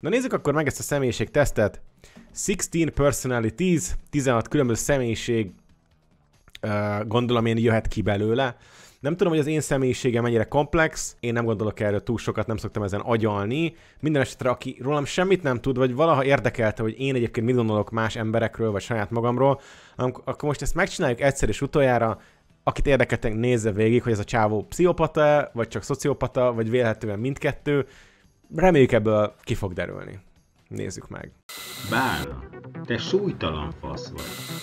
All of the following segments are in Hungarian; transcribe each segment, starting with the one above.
Na nézzük akkor meg ezt a személyiség tesztet. 16 personalities, 16 különböző személyiség gondolom én jöhet ki belőle. Nem tudom, hogy az én személyiségem mennyire komplex, én nem gondolok erről túl sokat, nem szoktam ezen agyalni. Minden esetre, aki rólam semmit nem tud, vagy valaha érdekelte, hogy én egyébként mit gondolok más emberekről, vagy saját magamról, akkor most ezt megcsináljuk egyszer és utoljára, akit érdekeltek, nézze végig, hogy ez a csávó pszichopata, vagy csak szociopata, vagy véletlenül mindkettő, reméljük ebből ki fog derülni. Nézzük meg. Bár, te súlytalan fasz vagy.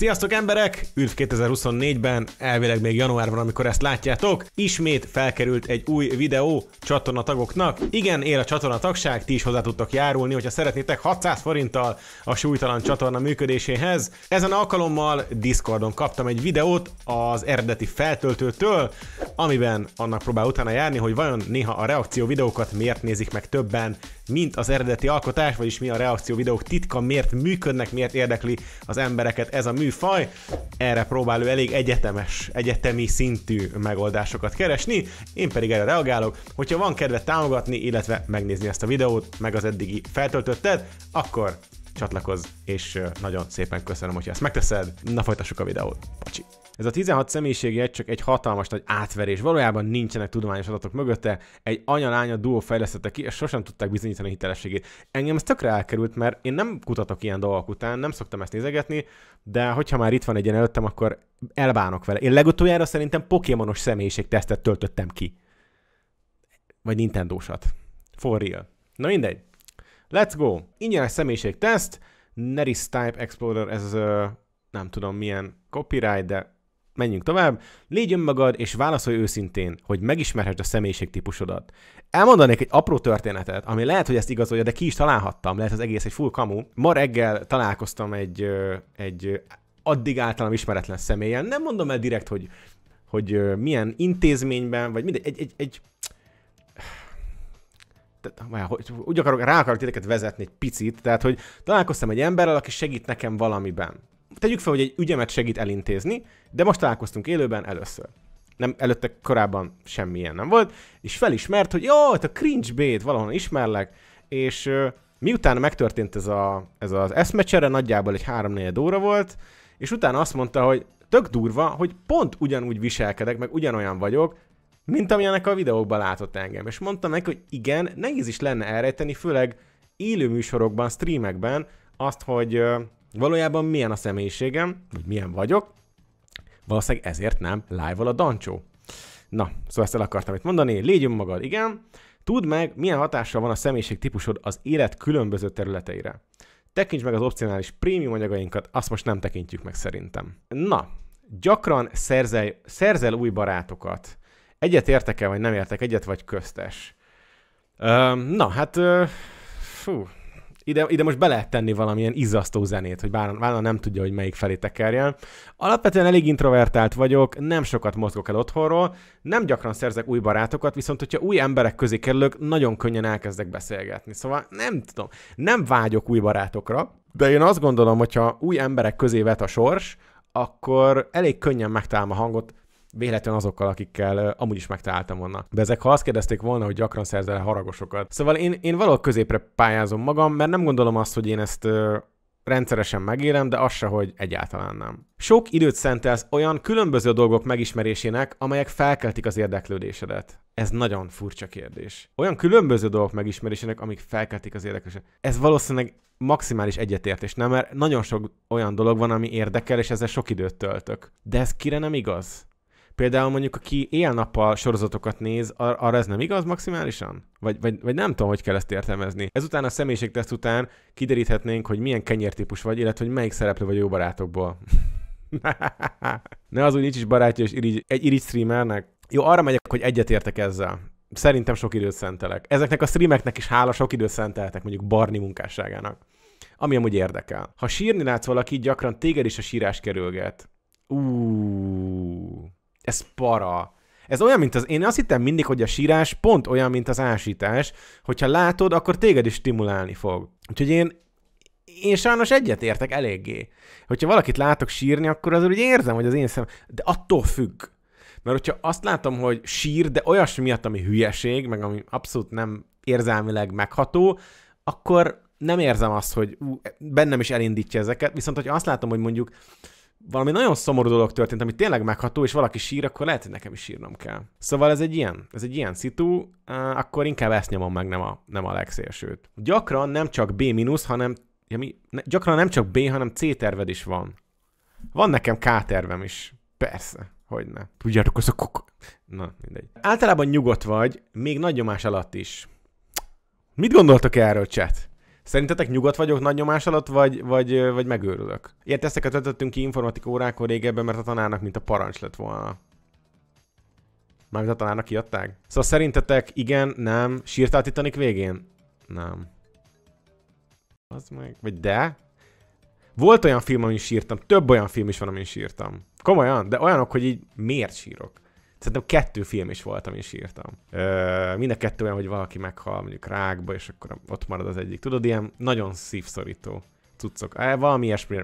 Sziasztok emberek! Üdv 2024-ben, elvileg még januárban, amikor ezt látjátok. Ismét felkerült egy új videó csatornatagoknak. Igen, él a csatornatagság, ti is hozzá tudtok járulni, hogyha szeretnétek 600 forinttal a súlytalan csatorna működéséhez. Ezen alkalommal Discordon kaptam egy videót az eredeti feltöltőtől, amiben annak próbál utána járni, hogy vajon néha a reakció videókat miért nézik meg többen, mint az eredeti alkotás, vagyis mi a reakció videók titka, miért működnek, miért érdekli az embereket ez a mű mű faj, erre próbál ő elég egyetemes, egyetemi szintű megoldásokat keresni, én pedig erre reagálok, hogyha van kedve támogatni, illetve megnézni ezt a videót, meg az eddigi feltöltöttet, akkor csatlakozz, és nagyon szépen köszönöm, hogyha ezt megteszed. Na, folytassuk a videót. Pacsi! Ez a 16 személyiségi egy csak egy hatalmas nagy átverés. Valójában nincsenek tudományos adatok mögötte, egy anya lánya duó fejlesztette ki, és sosem tudták bizonyítani a hitelességét. Engem ez tökre elkerült, mert én nem kutatok ilyen dolgok után, nem szoktam ezt nézegetni, de hogyha már itt van egy ilyen előttem, akkor elbánok vele. Én legutoljára szerintem Pokémonos személyiség tesztet töltöttem ki. Vagy Nintendósat. For real. Na mindegy. Let's go! Ingyenes személyiség teszt, Neris Type Explorer, ez nem tudom milyen copyright, de menjünk tovább. Légy önmagad, és válaszolj őszintén, hogy megismerhesd a személyiségtípusodat. Elmondanék egy apró történetet, ami lehet, hogy ezt igazolja, de ki is találhattam, lehet az egész egy full kamu. Ma reggel találkoztam egy, egy addig általam ismeretlen személyen. Nem mondom el direkt, hogy, hogy milyen intézményben, vagy mindegy, egy, egy, egy tehát, úgy akarok, rá akarok titeket vezetni egy picit, tehát, hogy találkoztam egy emberrel, aki segít nekem valamiben tegyük fel, hogy egy ügyemet segít elintézni, de most találkoztunk élőben először. Nem, előtte korábban semmilyen nem volt, és felismert, hogy jó, a cringe bait valahol ismerlek, és miután megtörtént ez, a, ez az eszmecsere, nagyjából egy 3-4 óra volt, és utána azt mondta, hogy tök durva, hogy pont ugyanúgy viselkedek, meg ugyanolyan vagyok, mint amilyenek a videókban látott engem. És mondta meg, hogy igen, nehéz is lenne elrejteni, főleg élő műsorokban, streamekben azt, hogy valójában milyen a személyiségem, vagy milyen vagyok, valószínűleg ezért nem live a dancsó. Na, szóval ezt el akartam itt mondani, légy magad, igen, tudd meg, milyen hatással van a személyiség típusod az élet különböző területeire. Tekints meg az opcionális prémium anyagainkat, azt most nem tekintjük meg szerintem. Na, gyakran szerzel, szerzel új barátokat. Egyet értek-e, vagy nem értek, egyet vagy köztes. Ö, na, hát, ö, fú, ide, ide most be lehet tenni valamilyen izzasztó zenét, hogy bár, nem tudja, hogy melyik felé tekerjen. Alapvetően elég introvertált vagyok, nem sokat mozgok el otthonról, nem gyakran szerzek új barátokat, viszont hogyha új emberek közé kerülök, nagyon könnyen elkezdek beszélgetni. Szóval nem tudom, nem vágyok új barátokra, de én azt gondolom, hogyha új emberek közé vet a sors, akkor elég könnyen megtalálom a hangot, véletlen azokkal, akikkel amúgy is megtaláltam volna. De ezek, ha azt kérdezték volna, hogy gyakran szerzel haragosokat. Szóval én, én valahol középre pályázom magam, mert nem gondolom azt, hogy én ezt rendszeresen megérem, de az se, hogy egyáltalán nem. Sok időt szentelsz olyan különböző dolgok megismerésének, amelyek felkeltik az érdeklődésedet. Ez nagyon furcsa kérdés. Olyan különböző dolgok megismerésének, amik felkeltik az érdeklődésedet. Ez valószínűleg maximális egyetértés, nem? Mert nagyon sok olyan dolog van, ami érdekel, és ezzel sok időt töltök. De ez kire nem igaz? például mondjuk, aki éjjel-nappal sorozatokat néz, ar- arra ez nem igaz maximálisan? Vagy, vagy, vagy nem tudom, hogy kell ezt értelmezni. Ezután a személyiségteszt után kideríthetnénk, hogy milyen kenyértípus vagy, illetve hogy melyik szereplő vagy jó barátokból. ne az úgy nincs is barátja, és irigy, egy irigy streamernek. Jó, arra megyek, hogy egyetértek ezzel. Szerintem sok időt szentelek. Ezeknek a streameknek is hála sok időt szenteltek, mondjuk Barni munkásságának. Ami amúgy érdekel. Ha sírni látsz valaki, gyakran téged is a sírás kerülget. Uuuuh. Ez para. Ez olyan, mint az... Én azt hittem mindig, hogy a sírás pont olyan, mint az ásítás. Hogyha látod, akkor téged is stimulálni fog. Úgyhogy én, én sajnos egyet értek eléggé. Hogyha valakit látok sírni, akkor azért úgy érzem, hogy az én szem... De attól függ. Mert hogyha azt látom, hogy sír, de olyasmi miatt, ami hülyeség, meg ami abszolút nem érzelmileg megható, akkor nem érzem azt, hogy ú, bennem is elindítja ezeket, viszont hogyha azt látom, hogy mondjuk valami nagyon szomorú dolog történt, ami tényleg megható, és valaki sír, akkor lehet, hogy nekem is sírnom kell. Szóval ez egy ilyen, ez egy ilyen szitu, akkor inkább ezt nyomom meg, nem a, nem a legszélsőt. Gyakran nem csak B-, hanem ja, mi, ne, gyakran nem csak B, hanem C terved is van. Van nekem K tervem is. Persze, hogy ne. Tudjátok, az a kuk... Na, mindegy. Általában nyugodt vagy, még nagy nyomás alatt is. Mit gondoltok erről, chat? Szerintetek nyugat vagyok nagy nyomás alatt, vagy, vagy, vagy megőrülök? Ilyet teszteket ötöttünk ki informatika órákon régebben, mert a tanárnak mint a parancs lett volna. Mármint a tanárnak kiadták? Szóval szerintetek igen, nem, sírtál átitanik végén? Nem. Az meg, vagy de? Volt olyan film, amin sírtam, több olyan film is van, amin sírtam. Komolyan, de olyanok, hogy így miért sírok? Szerintem kettő film is volt, amit is írtam. Ö, mind a kettő olyan, hogy valaki meghal mondjuk rákba, és akkor ott marad az egyik. Tudod, ilyen nagyon szívszorító cuccok. Valami ilyesmi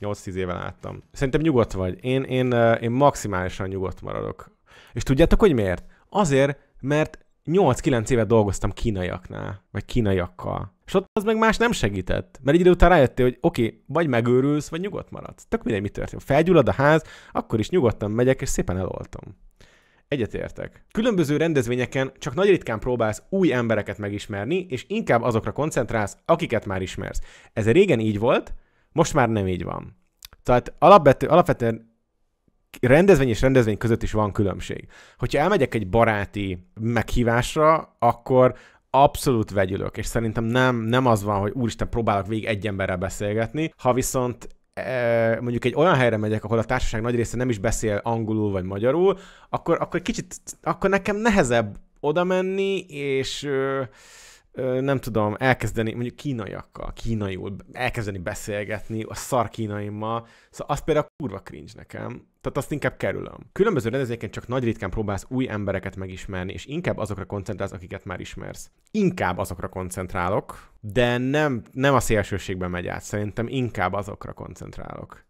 8-10 éve láttam. Szerintem nyugodt vagy. Én, én, én maximálisan nyugodt maradok. És tudjátok, hogy miért? Azért, mert 8-9 évet dolgoztam kínaiaknál, vagy kínaiakkal. És ott az meg más nem segített, mert egy idő után rájöttél, hogy oké, okay, vagy megőrülsz, vagy nyugodt maradsz. Tök mindegy, mi történik. Felgyullad a ház, akkor is nyugodtan megyek, és szépen eloltom. Egyetértek. Különböző rendezvényeken csak nagy ritkán próbálsz új embereket megismerni, és inkább azokra koncentrálsz, akiket már ismersz. Ez régen így volt, most már nem így van. Tehát alapvető, alapvetően rendezvény és rendezvény között is van különbség. Hogyha elmegyek egy baráti meghívásra, akkor abszolút vegyülök, és szerintem nem, nem az van, hogy úristen, próbálok végig egy emberrel beszélgetni, ha viszont e, mondjuk egy olyan helyre megyek, ahol a társaság nagy része nem is beszél angolul vagy magyarul, akkor, akkor kicsit, akkor nekem nehezebb oda menni, és nem tudom, elkezdeni, mondjuk kínaiakkal, kínaiul, elkezdeni beszélgetni a szar kínaimmal, szóval az például kurva cringe nekem, tehát azt inkább kerülöm. Különböző rendezvényeken csak nagy ritkán próbálsz új embereket megismerni, és inkább azokra koncentrálsz, akiket már ismersz. Inkább azokra koncentrálok, de nem, nem a szélsőségben megy át, szerintem inkább azokra koncentrálok.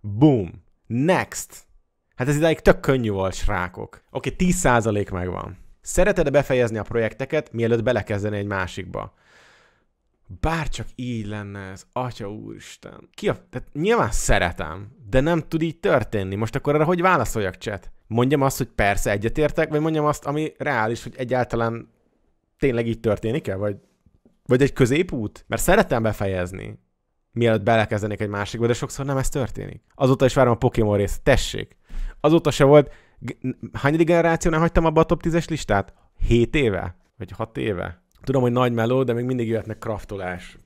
Boom! Next! Hát ez ideig tök könnyű volt, srákok. Oké, okay, 10% megvan. Szereted befejezni a projekteket, mielőtt belekezdeni egy másikba? Bár csak így lenne ez, atya úristen. Ki a... Tehát nyilván szeretem, de nem tud így történni. Most akkor arra hogy válaszoljak, chat? Mondjam azt, hogy persze egyetértek, vagy mondjam azt, ami reális, hogy egyáltalán tényleg így történik-e, vagy, vagy egy középút? Mert szeretem befejezni, mielőtt belekezdenék egy másikba, de sokszor nem ez történik. Azóta is várom a Pokémon részt, tessék. Azóta se volt hányadik generációnál hagytam abba a top 10-es listát? 7 éve? Vagy 6 éve? Tudom, hogy nagy meló, de még mindig jöhetnek kraftolás.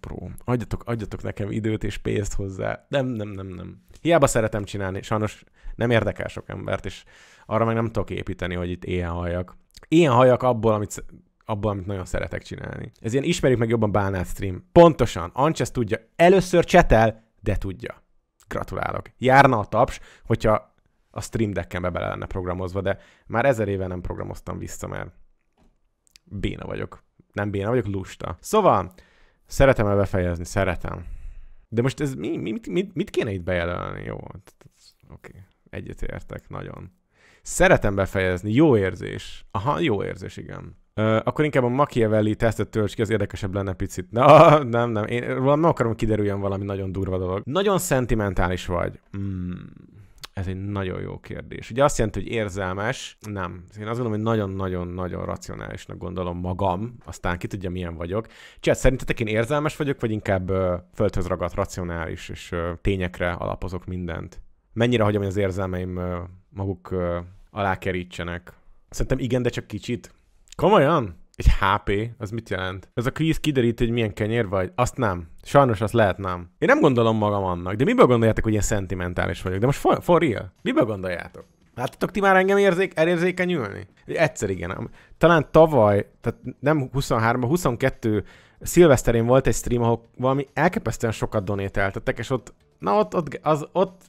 Bro, adjatok, adjatok nekem időt és pénzt hozzá. Nem, nem, nem, nem. Hiába szeretem csinálni, sajnos nem érdekel sok embert, és arra meg nem tudok építeni, hogy itt ilyen hajak. Ilyen hajak abból, amit abban, amit nagyon szeretek csinálni. Ez ilyen ismerjük meg jobban bánát stream. Pontosan, Ancs ezt tudja. Először csetel, de tudja. Gratulálok. Járna a taps, hogyha a Stream Deckembe bele lenne programozva, de már ezer éve nem programoztam vissza, mert béna vagyok. Nem béna vagyok, lusta. Szóval, szeretem el befejezni, szeretem. De most ez mi, mi, mit, mit kéne itt bejelölni? Jó, oké, okay. egyetértek, nagyon. Szeretem befejezni, jó érzés. Aha, jó érzés, igen akkor inkább a Machiavelli tesztet tölts ki, az érdekesebb lenne picit. Na, nem, nem, én nem akarom kiderüljön valami nagyon durva dolog. Nagyon szentimentális vagy. Hmm. Ez egy nagyon jó kérdés. Ugye azt jelenti, hogy érzelmes, nem. Én azt gondolom, hogy nagyon-nagyon-nagyon racionálisnak gondolom magam, aztán ki tudja, milyen vagyok. Csak szerintetek én érzelmes vagyok, vagy inkább ö, földhöz ragadt, racionális, és ö, tényekre alapozok mindent? Mennyire hagyom, hogy az érzelmeim ö, maguk ö, alá kerítsenek? Szerintem igen, de csak kicsit. Komolyan? Egy HP, az mit jelent? Ez a kvíz kiderít, hogy milyen kenyér vagy? Azt nem. Sajnos azt lehet nem. Én nem gondolom magam annak, de miből gondoljátok, hogy ilyen szentimentális vagyok? De most for, for real? Miből gondoljátok? Láttatok ti már engem érzék, elérzékenyülni? Egyszer igen. Talán tavaly, tehát nem 23 22 szilveszterén volt egy stream, ahol valami elképesztően sokat donételtettek, és ott, na ott, ott, az, ott,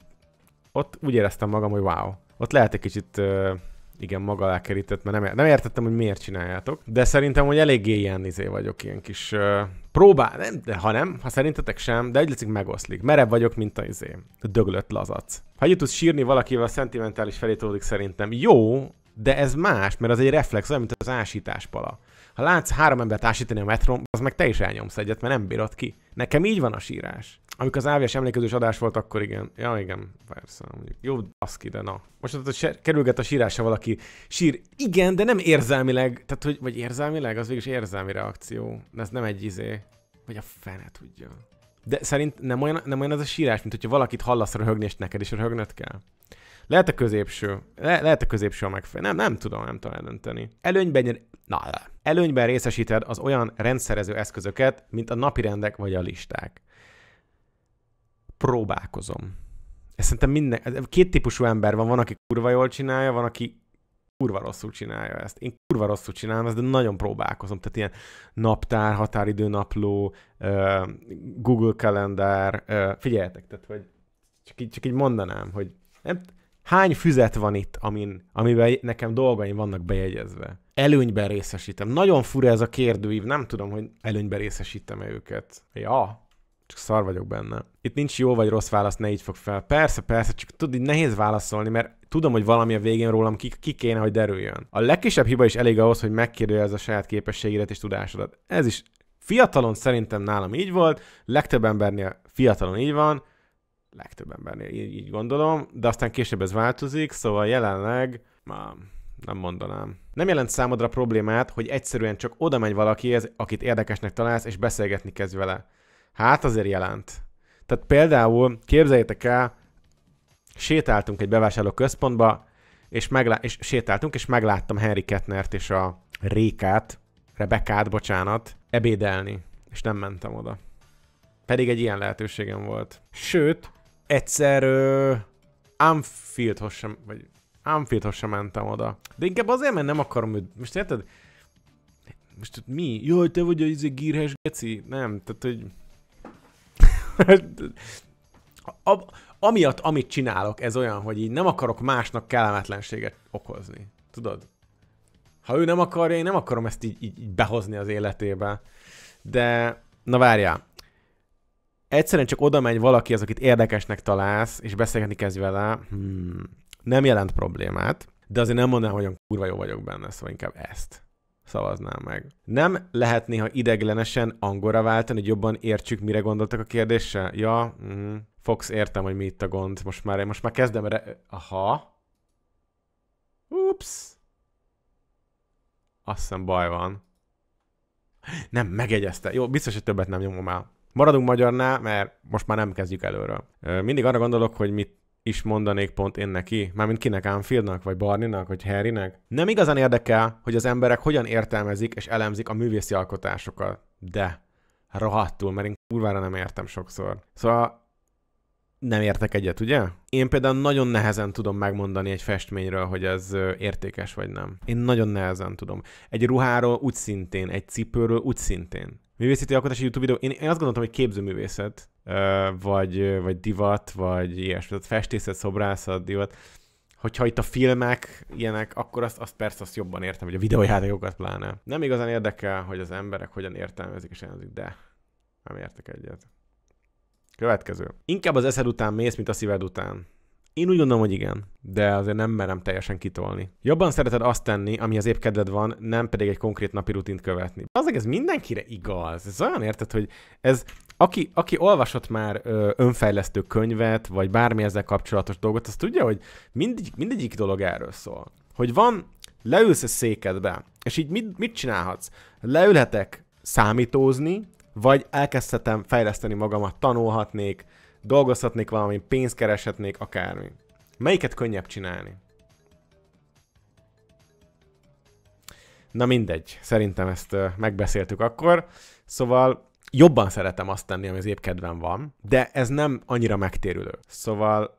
ott úgy éreztem magam, hogy wow. Ott lehet egy kicsit uh, igen, maga alá kerített, mert nem, nem értettem, hogy miért csináljátok. De szerintem, hogy eléggé ilyen izé vagyok, ilyen kis uh, próbál, nem, de ha nem, ha szerintetek sem, de egy lecik megoszlik. Merebb vagyok, mint a izé, a döglött lazac. Ha együtt tudsz sírni valakivel, szentimentális felé tolódik szerintem. Jó, de ez más, mert az egy reflex, olyan, mint az ásítás pala. Ha látsz három embert ásítani a metron, az meg te is elnyomsz egyet, mert nem bírod ki. Nekem így van a sírás. Amikor az AVS emlékezős adás volt, akkor igen. Ja, igen, persze. Mondjuk. Jó, baszki, de na. Most ott kerülget a sírása valaki. Sír, igen, de nem érzelmileg. Tehát, hogy, vagy érzelmileg? Az végül is érzelmi reakció. De ez nem egy izé. Vagy a fene tudja. De szerint nem olyan, nem olyan az a sírás, mint hogyha valakit hallasz röhögni, és neked is röhögnöd kell. Lehet a középső. Le- lehet a középső a megfelelő. Nem, nem tudom, nem tudom eldönteni. Előnyben, na, előnyben részesíted az olyan rendszerező eszközöket, mint a napirendek vagy a listák próbálkozom. Ez szerintem minden, két típusú ember van, van, aki kurva jól csinálja, van, aki kurva rosszul csinálja ezt. Én kurva rosszul csinálom ezt, de nagyon próbálkozom. Tehát ilyen naptár, határidőnapló, Google kalendár, figyeljetek, tehát hogy csak így, csak így mondanám, hogy nem, hány füzet van itt, amin, amiben nekem dolgaim vannak bejegyezve. Előnyben részesítem. Nagyon fura ez a kérdőív, nem tudom, hogy előnyben részesítem-e őket. Ja, csak szar vagyok benne. Itt nincs jó vagy rossz válasz, ne így fog fel. Persze, persze, csak tudod, így nehéz válaszolni, mert tudom, hogy valami a végén rólam ki, ki kéne, hogy derüljön. A legkisebb hiba is elég ahhoz, hogy megkérdőjelez a saját képességedet és tudásodat. Ez is fiatalon szerintem nálam így volt, legtöbb embernél fiatalon így van, legtöbb embernél így, így gondolom, de aztán később ez változik, szóval jelenleg már nem mondanám. Nem jelent számodra problémát, hogy egyszerűen csak oda megy valakihez, akit érdekesnek találsz, és beszélgetni kezd vele. Hát azért jelent. Tehát például képzeljétek el, sétáltunk egy bevásárló központba, és, meglá- és sétáltunk, és megláttam Henry Kettnert és a Rékát, Rebekát, bocsánat, ebédelni, és nem mentem oda. Pedig egy ilyen lehetőségem volt. Sőt, egyszer ö, Anfieldhoz sem, vagy Anfieldhoz sem mentem oda. De inkább azért, mert nem akarom hogy most érted? Most mi? Jaj, te vagy a izé gírhes geci? Nem, tehát hogy a, amiatt, amit csinálok, ez olyan, hogy így nem akarok másnak kellemetlenséget okozni. Tudod? Ha ő nem akarja, én nem akarom ezt így, így, így behozni az életébe. De, na várjál. Egyszerűen csak oda megy valaki az, akit érdekesnek találsz, és beszélgetni kezd vele. Hmm, nem jelent problémát, de azért nem mondanám, hogy olyan kurva jó vagyok benne, szóval inkább ezt szavaznám meg. Nem lehet néha ideglenesen Angora váltani, hogy jobban értsük, mire gondoltak a kérdéssel? Ja, mm-hmm. Fox, értem, hogy mi itt a gond. Most már, most már kezdem re... Aha. Ups. Azt hiszem baj van. Nem, megegyezte. Jó, biztos, hogy többet nem nyomom el. Maradunk magyarnál, mert most már nem kezdjük előről. Mindig arra gondolok, hogy mit is mondanék pont én neki, mármint kinek Anfieldnak, vagy Barninak, vagy Harrynek. Nem igazán érdekel, hogy az emberek hogyan értelmezik és elemzik a művészi alkotásokat, de rohadtul, mert én kurvára nem értem sokszor. Szóval nem értek egyet, ugye? Én például nagyon nehezen tudom megmondani egy festményről, hogy ez értékes vagy nem. Én nagyon nehezen tudom. Egy ruháról úgy szintén, egy cipőről úgy szintén. Művészeti alkotási YouTube videó, én, én azt gondoltam, hogy képzőművészet, vagy, vagy divat, vagy ilyesmi, tehát festészet, szobrászat, divat. Hogyha itt a filmek ilyenek, akkor azt, azt persze azt jobban értem, hogy a videójátékokat pláne. Nem igazán érdekel, hogy az emberek hogyan értelmezik és elmezik, de nem értek egyet. Következő. Inkább az eszed után mész, mint a szíved után. Én úgy gondolom, hogy igen, de azért nem merem teljesen kitolni. Jobban szereted azt tenni, ami az épp kedved van, nem pedig egy konkrét napi rutint követni. Az ez mindenkire igaz. Ez olyan érted, hogy ez aki, aki olvasott már ö, önfejlesztő könyvet, vagy bármi ezzel kapcsolatos dolgot, az tudja, hogy mindegyik, mindegyik dolog erről szól. Hogy van, leülsz a székedbe, és így mit, mit csinálhatsz? Leülhetek számítózni, vagy elkezdhetem fejleszteni magamat, tanulhatnék, dolgozhatnék valami, pénzt kereshetnék, akármi. Melyiket könnyebb csinálni? Na mindegy, szerintem ezt megbeszéltük akkor. Szóval jobban szeretem azt tenni, ami az épp kedvem van, de ez nem annyira megtérülő. Szóval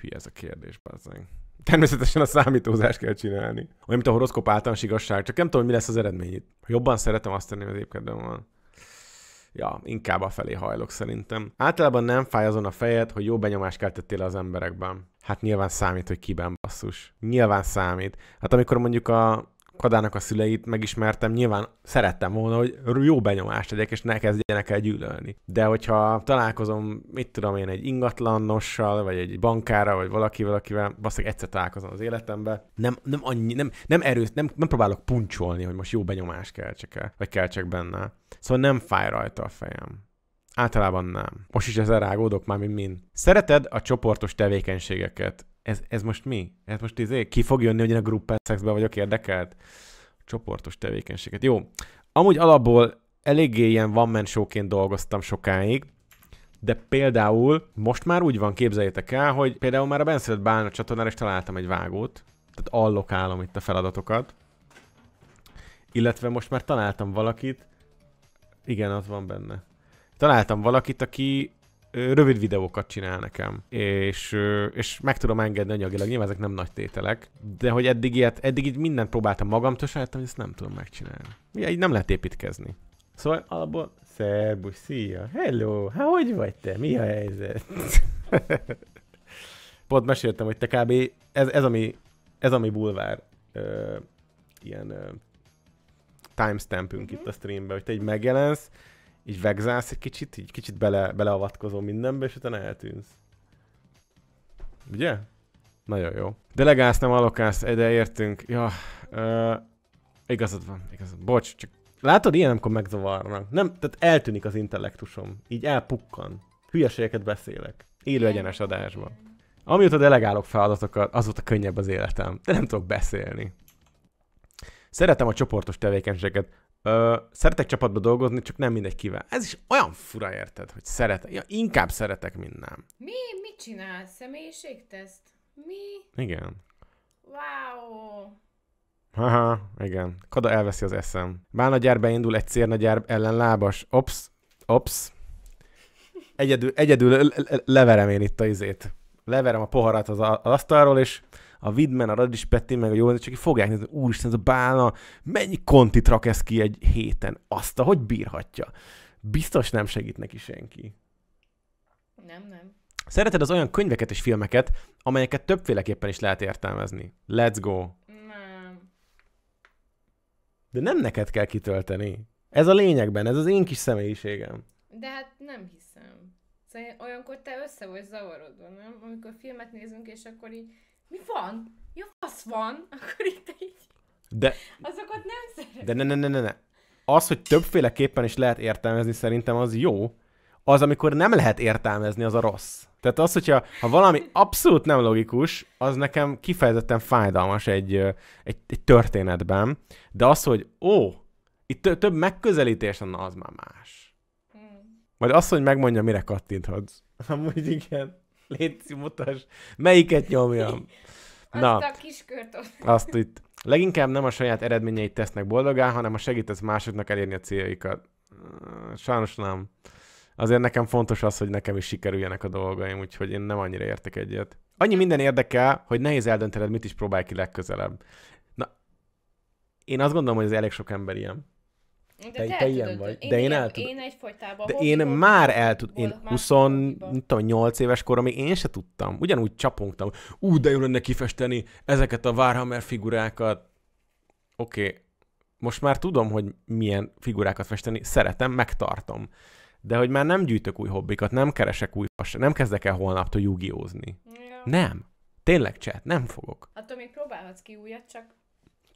hülye ez a kérdés, bazzeng. Természetesen a számítózást kell csinálni. Olyan, mint a horoszkóp általános igazság, csak nem tudom, mi lesz az eredmény itt. Jobban szeretem azt tenni, az épp kedvem van. Ja, inkább a felé hajlok szerintem. Általában nem fáj azon a fejed, hogy jó benyomást keltettél az emberekben. Hát nyilván számít, hogy kiben basszus. Nyilván számít. Hát amikor mondjuk a Kadának a szüleit megismertem, nyilván szerettem volna, hogy jó benyomást tegyek, és ne kezdjenek el gyűlölni. De hogyha találkozom, mit tudom én, egy ingatlannossal, vagy egy bankára, vagy valakivel, akivel valószínűleg egyszer találkozom az életemben, nem, nem, annyi, nem, nem erőt, nem, nem próbálok puncsolni, hogy most jó benyomást keltsek el, vagy keltsek benne. Szóval nem fáj rajta a fejem. Általában nem. Most is ezzel rágódok már, mint min. Szereted a csoportos tevékenységeket, ez, ez most mi? Ez hát most izé, ki fog jönni, hogy én a gruppen szexben vagyok érdekelt? Csoportos tevékenységet. Jó. Amúgy alapból eléggé ilyen van men showként dolgoztam sokáig, de például most már úgy van, képzeljétek el, hogy például már a Benszület Bálna csatornára is találtam egy vágót, tehát allokálom itt a feladatokat, illetve most már találtam valakit, igen, az van benne. Találtam valakit, aki rövid videókat csinál nekem, és, és meg tudom engedni anyagilag, nyilván ezek nem nagy tételek, de hogy eddig ilyet, eddig így mindent próbáltam magamtól hogy ezt nem tudom megcsinálni. Ugye, így nem lehet építkezni. Szóval alapból, szerbusz, szia, hello, hát hogy vagy te, mi a helyzet? Pont meséltem, hogy te kb. ez, ez ami, ez ami bulvár, ö, ilyen timestampünk mm-hmm. itt a streamben, hogy te egy megjelensz, így vegzálsz egy kicsit, így kicsit bele, beleavatkozol mindenbe, és utána eltűnsz. Ugye? Nagyon jó. Delegálsz, nem alokálsz, de értünk. Ja, uh, igazad van, igazad. Bocs, csak látod, ilyen, amikor megzavarnak. Nem, tehát eltűnik az intellektusom. Így elpukkan. Hülyeségeket beszélek. Élő egyenes adásban. Amióta delegálok feladatokat, azóta könnyebb az életem, de nem tudok beszélni. Szeretem a csoportos tevékenységet, Ö, szeretek csapatba dolgozni, csak nem mindegy kivel. Ez is olyan fura, érted, hogy szeretek. Ja, inkább szeretek, mint nem. Mi? Mit csinálsz? Személyiségteszt? Mi? Igen. Wow. Haha, igen. Kada elveszi az eszem. Bánagyárbe indul egy gyár ellen lábas. Ops, ops. Egyedül, egyedül leverem én itt a izét. Leverem a poharat az, az asztalról, és a Vidman, a Radis Pettin, meg a jó, csak így fogják nézni, úristen, ez a bálna, mennyi kontit rak ez ki egy héten? Azt, ahogy bírhatja. Biztos nem segít neki senki. Nem, nem. Szereted az olyan könyveket és filmeket, amelyeket többféleképpen is lehet értelmezni. Let's go! Nem. De nem neked kell kitölteni. Ez a lényegben, ez az én kis személyiségem. De hát nem hiszem. Szóval olyankor te össze vagy zavarodva, nem? Amikor filmet nézünk, és akkor így mi van? jó fasz van, akkor itt így. De... Azokat nem szeretem. De ne, ne, ne, ne, ne. Az, hogy többféleképpen is lehet értelmezni, szerintem az jó. Az, amikor nem lehet értelmezni, az a rossz. Tehát az, hogyha ha valami abszolút nem logikus, az nekem kifejezetten fájdalmas egy, egy, egy történetben. De az, hogy ó, itt tö- több megközelítés, na az már más. vagy hmm. az hogy megmondja, mire kattinthatsz. Amúgy igen. Léci, mutas. Melyiket nyomjam? Azt Na, a kiskört ott. Azt itt. Leginkább nem a saját eredményeit tesznek boldogá, hanem a segítesz másoknak elérni a céljaikat. Sajnos nem. Azért nekem fontos az, hogy nekem is sikerüljenek a dolgaim, úgyhogy én nem annyira értek egyet. Annyi minden érdekel, hogy nehéz eldöntened, mit is próbálj ki legközelebb. Na, én azt gondolom, hogy ez elég sok ember ilyen. De te, te, ilyen vagy. Én, de én, el tudom. Én egyfolytában. De én már el tudom. Én 28 éves még én se tudtam. Ugyanúgy csapongtam. Ú, de jó lenne kifesteni ezeket a Warhammer figurákat. Oké, okay. most már tudom, hogy milyen figurákat festeni. Szeretem, megtartom. De hogy már nem gyűjtök új hobbikat, nem keresek új fas, nem kezdek el holnaptól jugiózni. Ja. Nem. Tényleg chat, nem fogok. Attól még próbálhatsz ki újat, csak...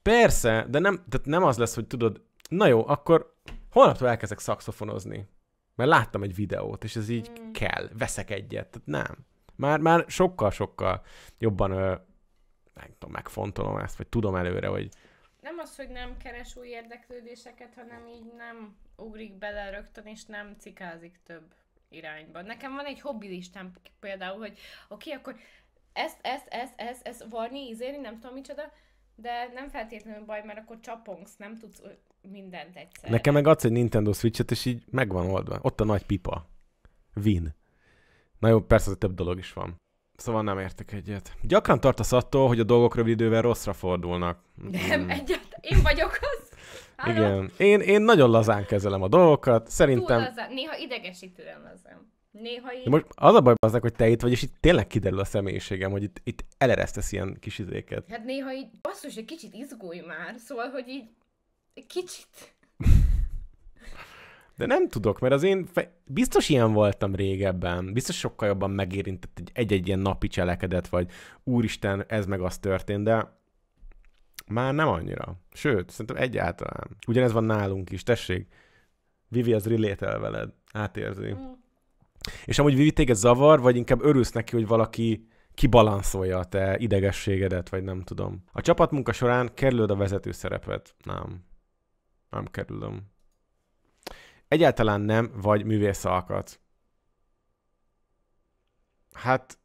Persze, de nem, tehát nem az lesz, hogy tudod, na jó, akkor holnaptól elkezdek szakszofonozni. Mert láttam egy videót, és ez így mm. kell. Veszek egyet. Tehát nem. Már, már sokkal-sokkal jobban ö, nem tudom, megfontolom ezt, vagy tudom előre, hogy... Nem az, hogy nem keres új érdeklődéseket, hanem így nem ugrik bele rögtön, és nem cikázik több irányba. Nekem van egy hobbi listám például, hogy oké, okay, akkor ezt, ezt, ezt, ezt, ezt varni, ízérni, nem tudom micsoda, de nem feltétlenül baj, mert akkor csapongsz, nem tudsz mindent egyszer. Nekem meg adsz egy Nintendo Switch-et, és így megvan oldva. Ott a nagy pipa. Win. Na jó, persze több dolog is van. Szóval nem értek egyet. Gyakran tartasz attól, hogy a dolgok rövid idővel rosszra fordulnak. Nem, mm. egyet. Én vagyok az. Hálom. Igen. Én, én nagyon lazán kezelem a dolgokat. Szerintem... Túl lazán. Néha idegesítően lazán. Néha így... De most az a baj az, hogy te itt vagy, és itt tényleg kiderül a személyiségem, hogy itt, itt eleresztesz ilyen kis izéket. Hát néha így, basszus, egy kicsit izgulj már, szóval, hogy így kicsit. De nem tudok, mert az én fe... biztos ilyen voltam régebben, biztos sokkal jobban megérintett egy-egy ilyen napi cselekedet, vagy úristen, ez meg az történt, de már nem annyira. Sőt, szerintem egyáltalán. Ugyanez van nálunk is, tessék. Vivi az rilétel veled, átérzi. Mm. És amúgy Vivi téged zavar, vagy inkább örülsz neki, hogy valaki kibalanszolja a te idegességedet, vagy nem tudom. A csapatmunka során kerülöd a vezető szerepet. Nem nem kerülöm. Egyáltalán nem vagy alkat. Hát,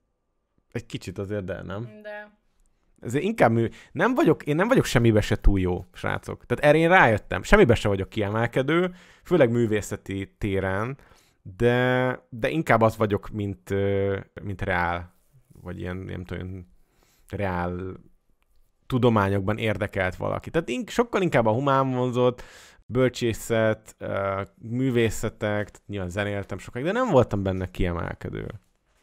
egy kicsit azért, de nem. De. Ezért inkább mű... nem vagyok, én nem vagyok semmibe se túl jó, srácok. Tehát erre én rájöttem. Semmibe se vagyok kiemelkedő, főleg művészeti téren, de, de inkább az vagyok, mint, mint reál, vagy ilyen, nem tudom, reál tudományokban érdekelt valaki. Tehát ink- sokkal inkább a humán vonzott, bölcsészet, művészetek, nyilván zenéltem sokáig, de nem voltam benne kiemelkedő.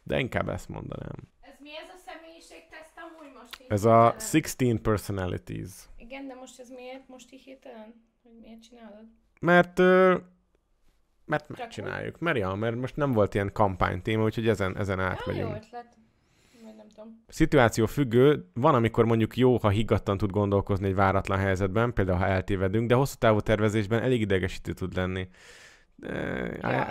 De inkább ezt mondanám. Ez mi ez a személyiségteszt amúgy most így Ez a 16 personalities. Igen, de most ez miért most így hirtelen? miért csinálod? Mert mert megcsináljuk. Mert ja, mert most nem volt ilyen kampány téma, úgyhogy ezen, ezen átmegyünk. Jó ötlet nem tudom. Szituáció függő, van, amikor mondjuk jó, ha higgadtan tud gondolkozni egy váratlan helyzetben, például ha eltévedünk, de hosszú távú tervezésben elég idegesítő tud lenni. De, ja.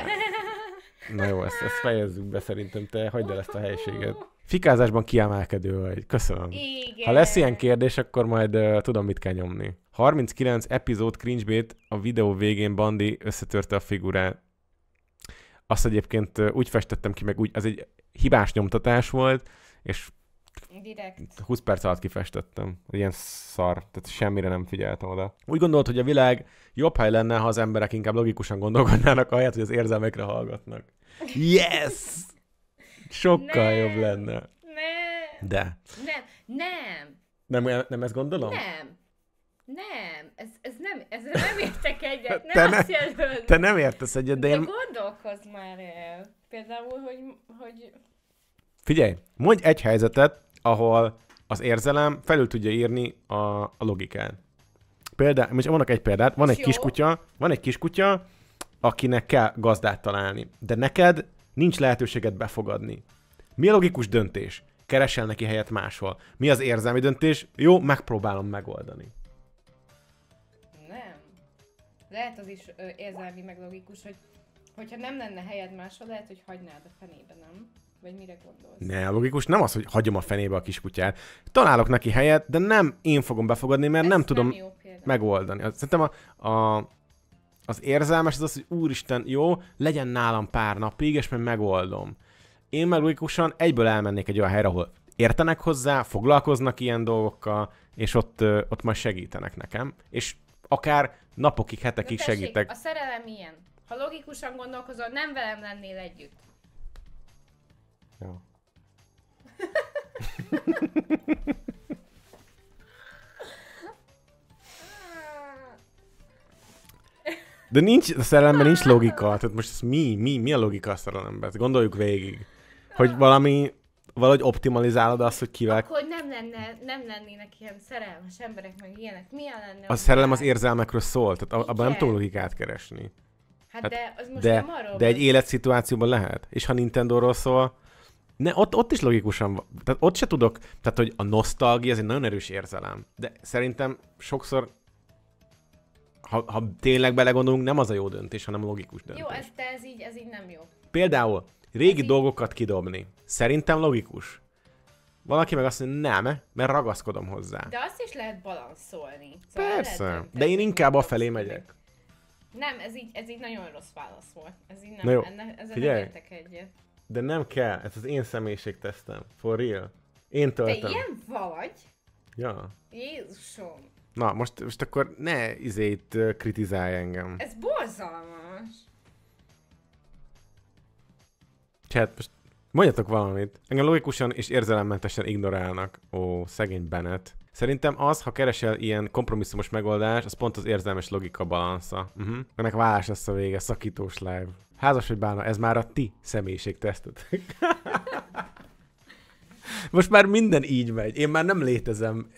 Na jó, ezt, ezt fejezzük be szerintem, te hagyd el ezt a helységet. Fikázásban kiemelkedő vagy. Köszönöm. Igen. Ha lesz ilyen kérdés, akkor majd uh, tudom, mit kell nyomni. 39 epizód cringebait a videó végén Bandi összetörte a figurát. Azt egyébként úgy festettem ki, meg úgy, az egy hibás nyomtatás volt, és Direkt. 20 perc alatt kifestettem. Ilyen szar, tehát semmire nem figyeltem oda. Úgy gondolt, hogy a világ jobb hely lenne, ha az emberek inkább logikusan gondolkodnának, ahelyett, hogy az érzelmekre hallgatnak. Yes! Sokkal nem, jobb lenne. Nem. De. Nem, nem. Nem, nem ezt gondolom? Nem. Nem, ez, ez nem, ez nem értek egyet, nem te azt ne, Te nem értesz egyet, de, de én... gondolkozz már el. Például, hogy, hogy Figyelj, mondj egy helyzetet, ahol az érzelem felül tudja írni a, a logikát. Például, most vannak egy példát, van egy kiskutya, van egy kiskutya, akinek kell gazdát találni, de neked nincs lehetőséget befogadni. Mi a logikus döntés? Keresel neki helyet máshol. Mi az érzelmi döntés? Jó, megpróbálom megoldani. Nem. Lehet az is ö, érzelmi meg logikus, hogy hogyha nem lenne helyed máshol, lehet, hogy hagynád a fenébe, nem? Vagy mire gondolsz? Ne, logikus nem az, hogy hagyom a fenébe a kiskutyát. Találok neki helyet, de nem én fogom befogadni, mert Ez nem tudom nem megoldani. Szerintem a, a, az érzelmes az az, hogy úristen, jó, legyen nálam pár napig, és majd megoldom. Én meg logikusan egyből elmennék egy olyan helyre, ahol értenek hozzá, foglalkoznak ilyen dolgokkal, és ott, ott majd segítenek nekem. És akár napokig, hetekig tessék, segítek. A szerelem ilyen. Ha logikusan gondolkozol, nem velem lennél együtt. Ja. De nincs, a szerelemben nincs logika. Tehát most ez mi, mi, mi a logika a szerelemben? Ezt hát gondoljuk végig. Hogy valami, valahogy optimalizálod azt, hogy kivel... Hogy nem, lenne, nem lennének ilyen szerelmes emberek, meg ilyenek. Milyen lenne? A szerelem az érzelmekről szól, tehát Igen. abban nem tudok logikát keresni. Hát, hát de, az most de, nem arról De egy életszituációban lehet. És ha Nintendo-ról szól, ne, ott, ott is logikusan, tehát ott se tudok, tehát hogy a nosztalgia az egy nagyon erős érzelem, de szerintem sokszor ha, ha tényleg belegondolunk, nem az a jó döntés, hanem a logikus döntés. Jó, ez, de ez így, ez így nem jó. Például régi ez dolgokat így... kidobni. Szerintem logikus. Valaki meg azt mondja, nem, mert ragaszkodom hozzá. De azt is lehet balanszolni. Szóval Persze, lehet, de én inkább afelé megyek. Nem, ez így, ez így nagyon rossz válasz volt. Ez így nem, Na jó, enne, ezzel Figyelj. nem értek egyet. De nem kell, ez az én személyiségtesztem. For real. Én töltöm. Te ilyen vagy? Ja. Jézusom. Na, most, most akkor ne izét kritizálj engem. Ez borzalmas. Hát most mondjatok valamit. Engem logikusan és érzelemmentesen ignorálnak. Ó, szegény Bennett. Szerintem az, ha keresel ilyen kompromisszumos megoldást, az pont az érzelmes logika balansza. Uh-huh. Mhm. Ennek válasz lesz a vége, szakítós live. Házas vagy bána, ez már a ti személyiségtesztetek. Most már minden így megy. Én már nem létezem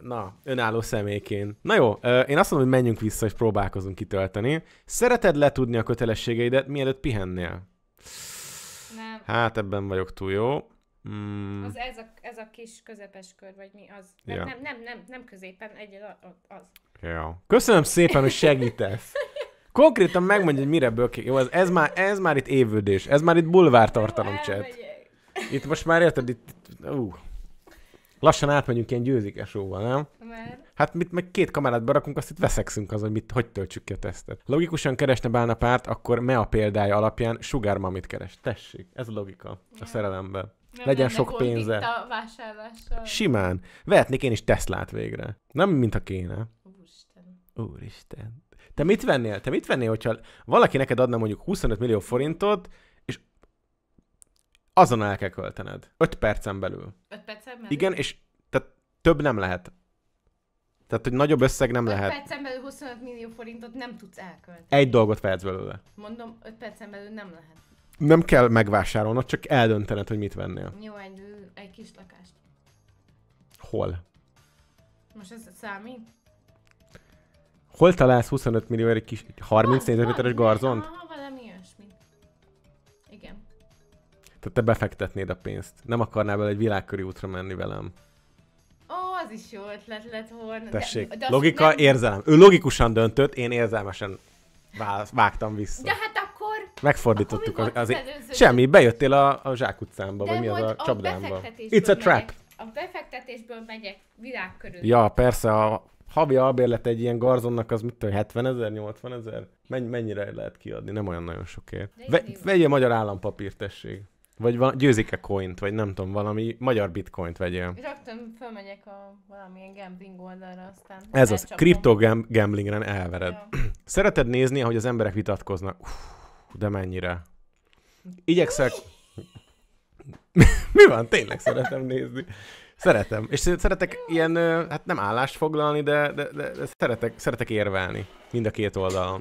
na, önálló személyként. Na jó, én azt mondom, hogy menjünk vissza és próbálkozunk kitölteni. Szereted letudni a kötelességeidet, mielőtt pihennél? Nem. Hát ebben vagyok túl jó. Mm. Az, ez, a, ez a kis közepes kör, vagy mi az? Nem, yeah. nem, nem, nem, nem középen, egy az. Yeah. Köszönöm szépen, hogy segítesz. Konkrétan megmondja, hogy mire bökik. Jó, ez, ez, már, ez már itt évődés, ez már itt bulvártartalom Cset. Itt most már érted, itt... Uh. Lassan átmegyünk ilyen győzikes óval, nem? Mert? Hát mit meg két kamerát berakunk, azt itt veszekszünk az, hogy mit, hogy töltsük ki a tesztet. Logikusan keresne Bálna párt, akkor me a példája alapján Sugar Mamit keres. Tessék, ez a logika a szerelemben. Nem legyen sok pénze. A vásárlással. Simán. Vehetnék én is Teslát végre. Nem, mintha kéne. Úristen. Úristen. Te mit vennél? Te mit vennél, hogyha valaki neked adna mondjuk 25 millió forintot, és azon el kell költened. 5 percen belül. 5 percen belül? Igen, és tehát több nem lehet. Tehát, hogy nagyobb összeg nem 5 lehet. 5 percen belül 25 millió forintot nem tudsz elkölteni. Egy dolgot vehetsz belőle. Mondom, 5 percen belül nem lehet nem kell megvásárolnod, csak eldöntened, hogy mit vennél. Jó, egy, egy kis lakást. Hol? Most ez számít? Hol találsz 25 millió egy kis 30 négyzetméteres garzont? Ha valami ilyesmi. Igen. Tehát te befektetnéd a pénzt. Nem akarnál vele egy világköri útra menni velem. Ó, az is jó ötlet lett volna. Tessék, de, de logika, nem... érzelem. Ő logikusan döntött, én érzelmesen vágtam vissza. De hát Megfordítottuk az, az Semmi, bejöttél a, a zsákutcámba, vagy mi az a csapdámba. It's a trap. Megyek, a befektetésből megyek világ körül. Ja, persze, a havi albérlet egy ilyen garzonnak az mit tudom, 70 ezer, 80 ezer? Menny- mennyire lehet kiadni? Nem olyan nagyon sokért. Ve- vegyél magyar állampapírt, tessék. Vagy van, győzik-e coint, vagy nem tudom, valami magyar bitcoint vegyél. Rögtön fölmegyek a valamilyen gambling oldalra, aztán Ez elcsapom. az, kripto elvered. Ja. Szereted nézni, ahogy az emberek vitatkoznak. Uff de mennyire. Igyekszek... Mi van? Tényleg szeretem nézni. Szeretem. És szeretek ilyen, hát nem állást foglalni, de, de, de, de szeretek, szeretek érvelni. Mind a két oldalon.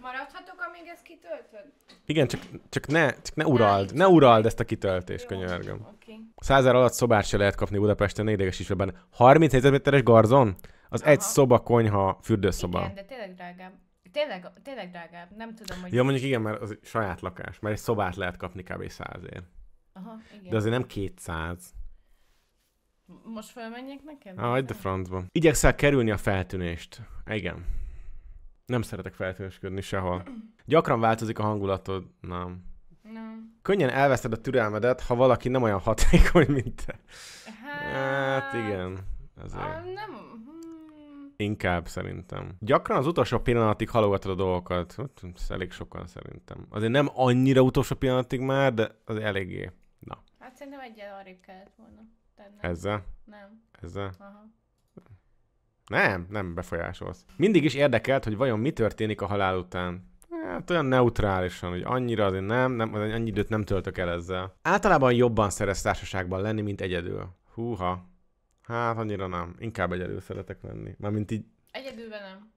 Maradhatok, amíg ezt kitöltöd? Igen, csak, csak, ne, csak ne urald, ne urald ezt a kitöltést, könyörgöm. Okay. 100 alatt szobát se lehet kapni Budapesten, ne is, benne. 30 négyzetméteres garzon? Az Aha. egy szoba, konyha, fürdőszoba. Igen, de tényleg drágább tényleg, tényleg drágább, nem tudom, hogy... Ja, mondjuk igen, mert az saját lakás, mert egy szobát lehet kapni kb. százért. Aha, igen. De azért nem 200. Most felmenjek neked? Ah, hagyd a francba. Igyekszel kerülni a feltűnést. Igen. Nem szeretek feltűnősködni sehol. Gyakran változik a hangulatod. Nem. Nem. Könnyen elveszed a türelmedet, ha valaki nem olyan hatékony, mint te. Hát, hát igen. Azért. nem, Inkább szerintem. Gyakran az utolsó pillanatig halogatod a dolgokat. Hát, ez elég sokan szerintem. Azért nem annyira utolsó pillanatig már, de az eléggé. Na. Hát szerintem egyel arrébb kellett volna. Tennem. Ezzel? Nem. Ezzel? Aha. Nem, nem befolyásolsz. Mindig is érdekelt, hogy vajon mi történik a halál után. Hát olyan neutrálisan, hogy annyira azért nem, nem annyi időt nem töltök el ezzel. Általában jobban szeretsz társaságban lenni, mint egyedül. Húha. Hát annyira nem. Inkább egyedül szeretek lenni. mint így... Egyedülben nem.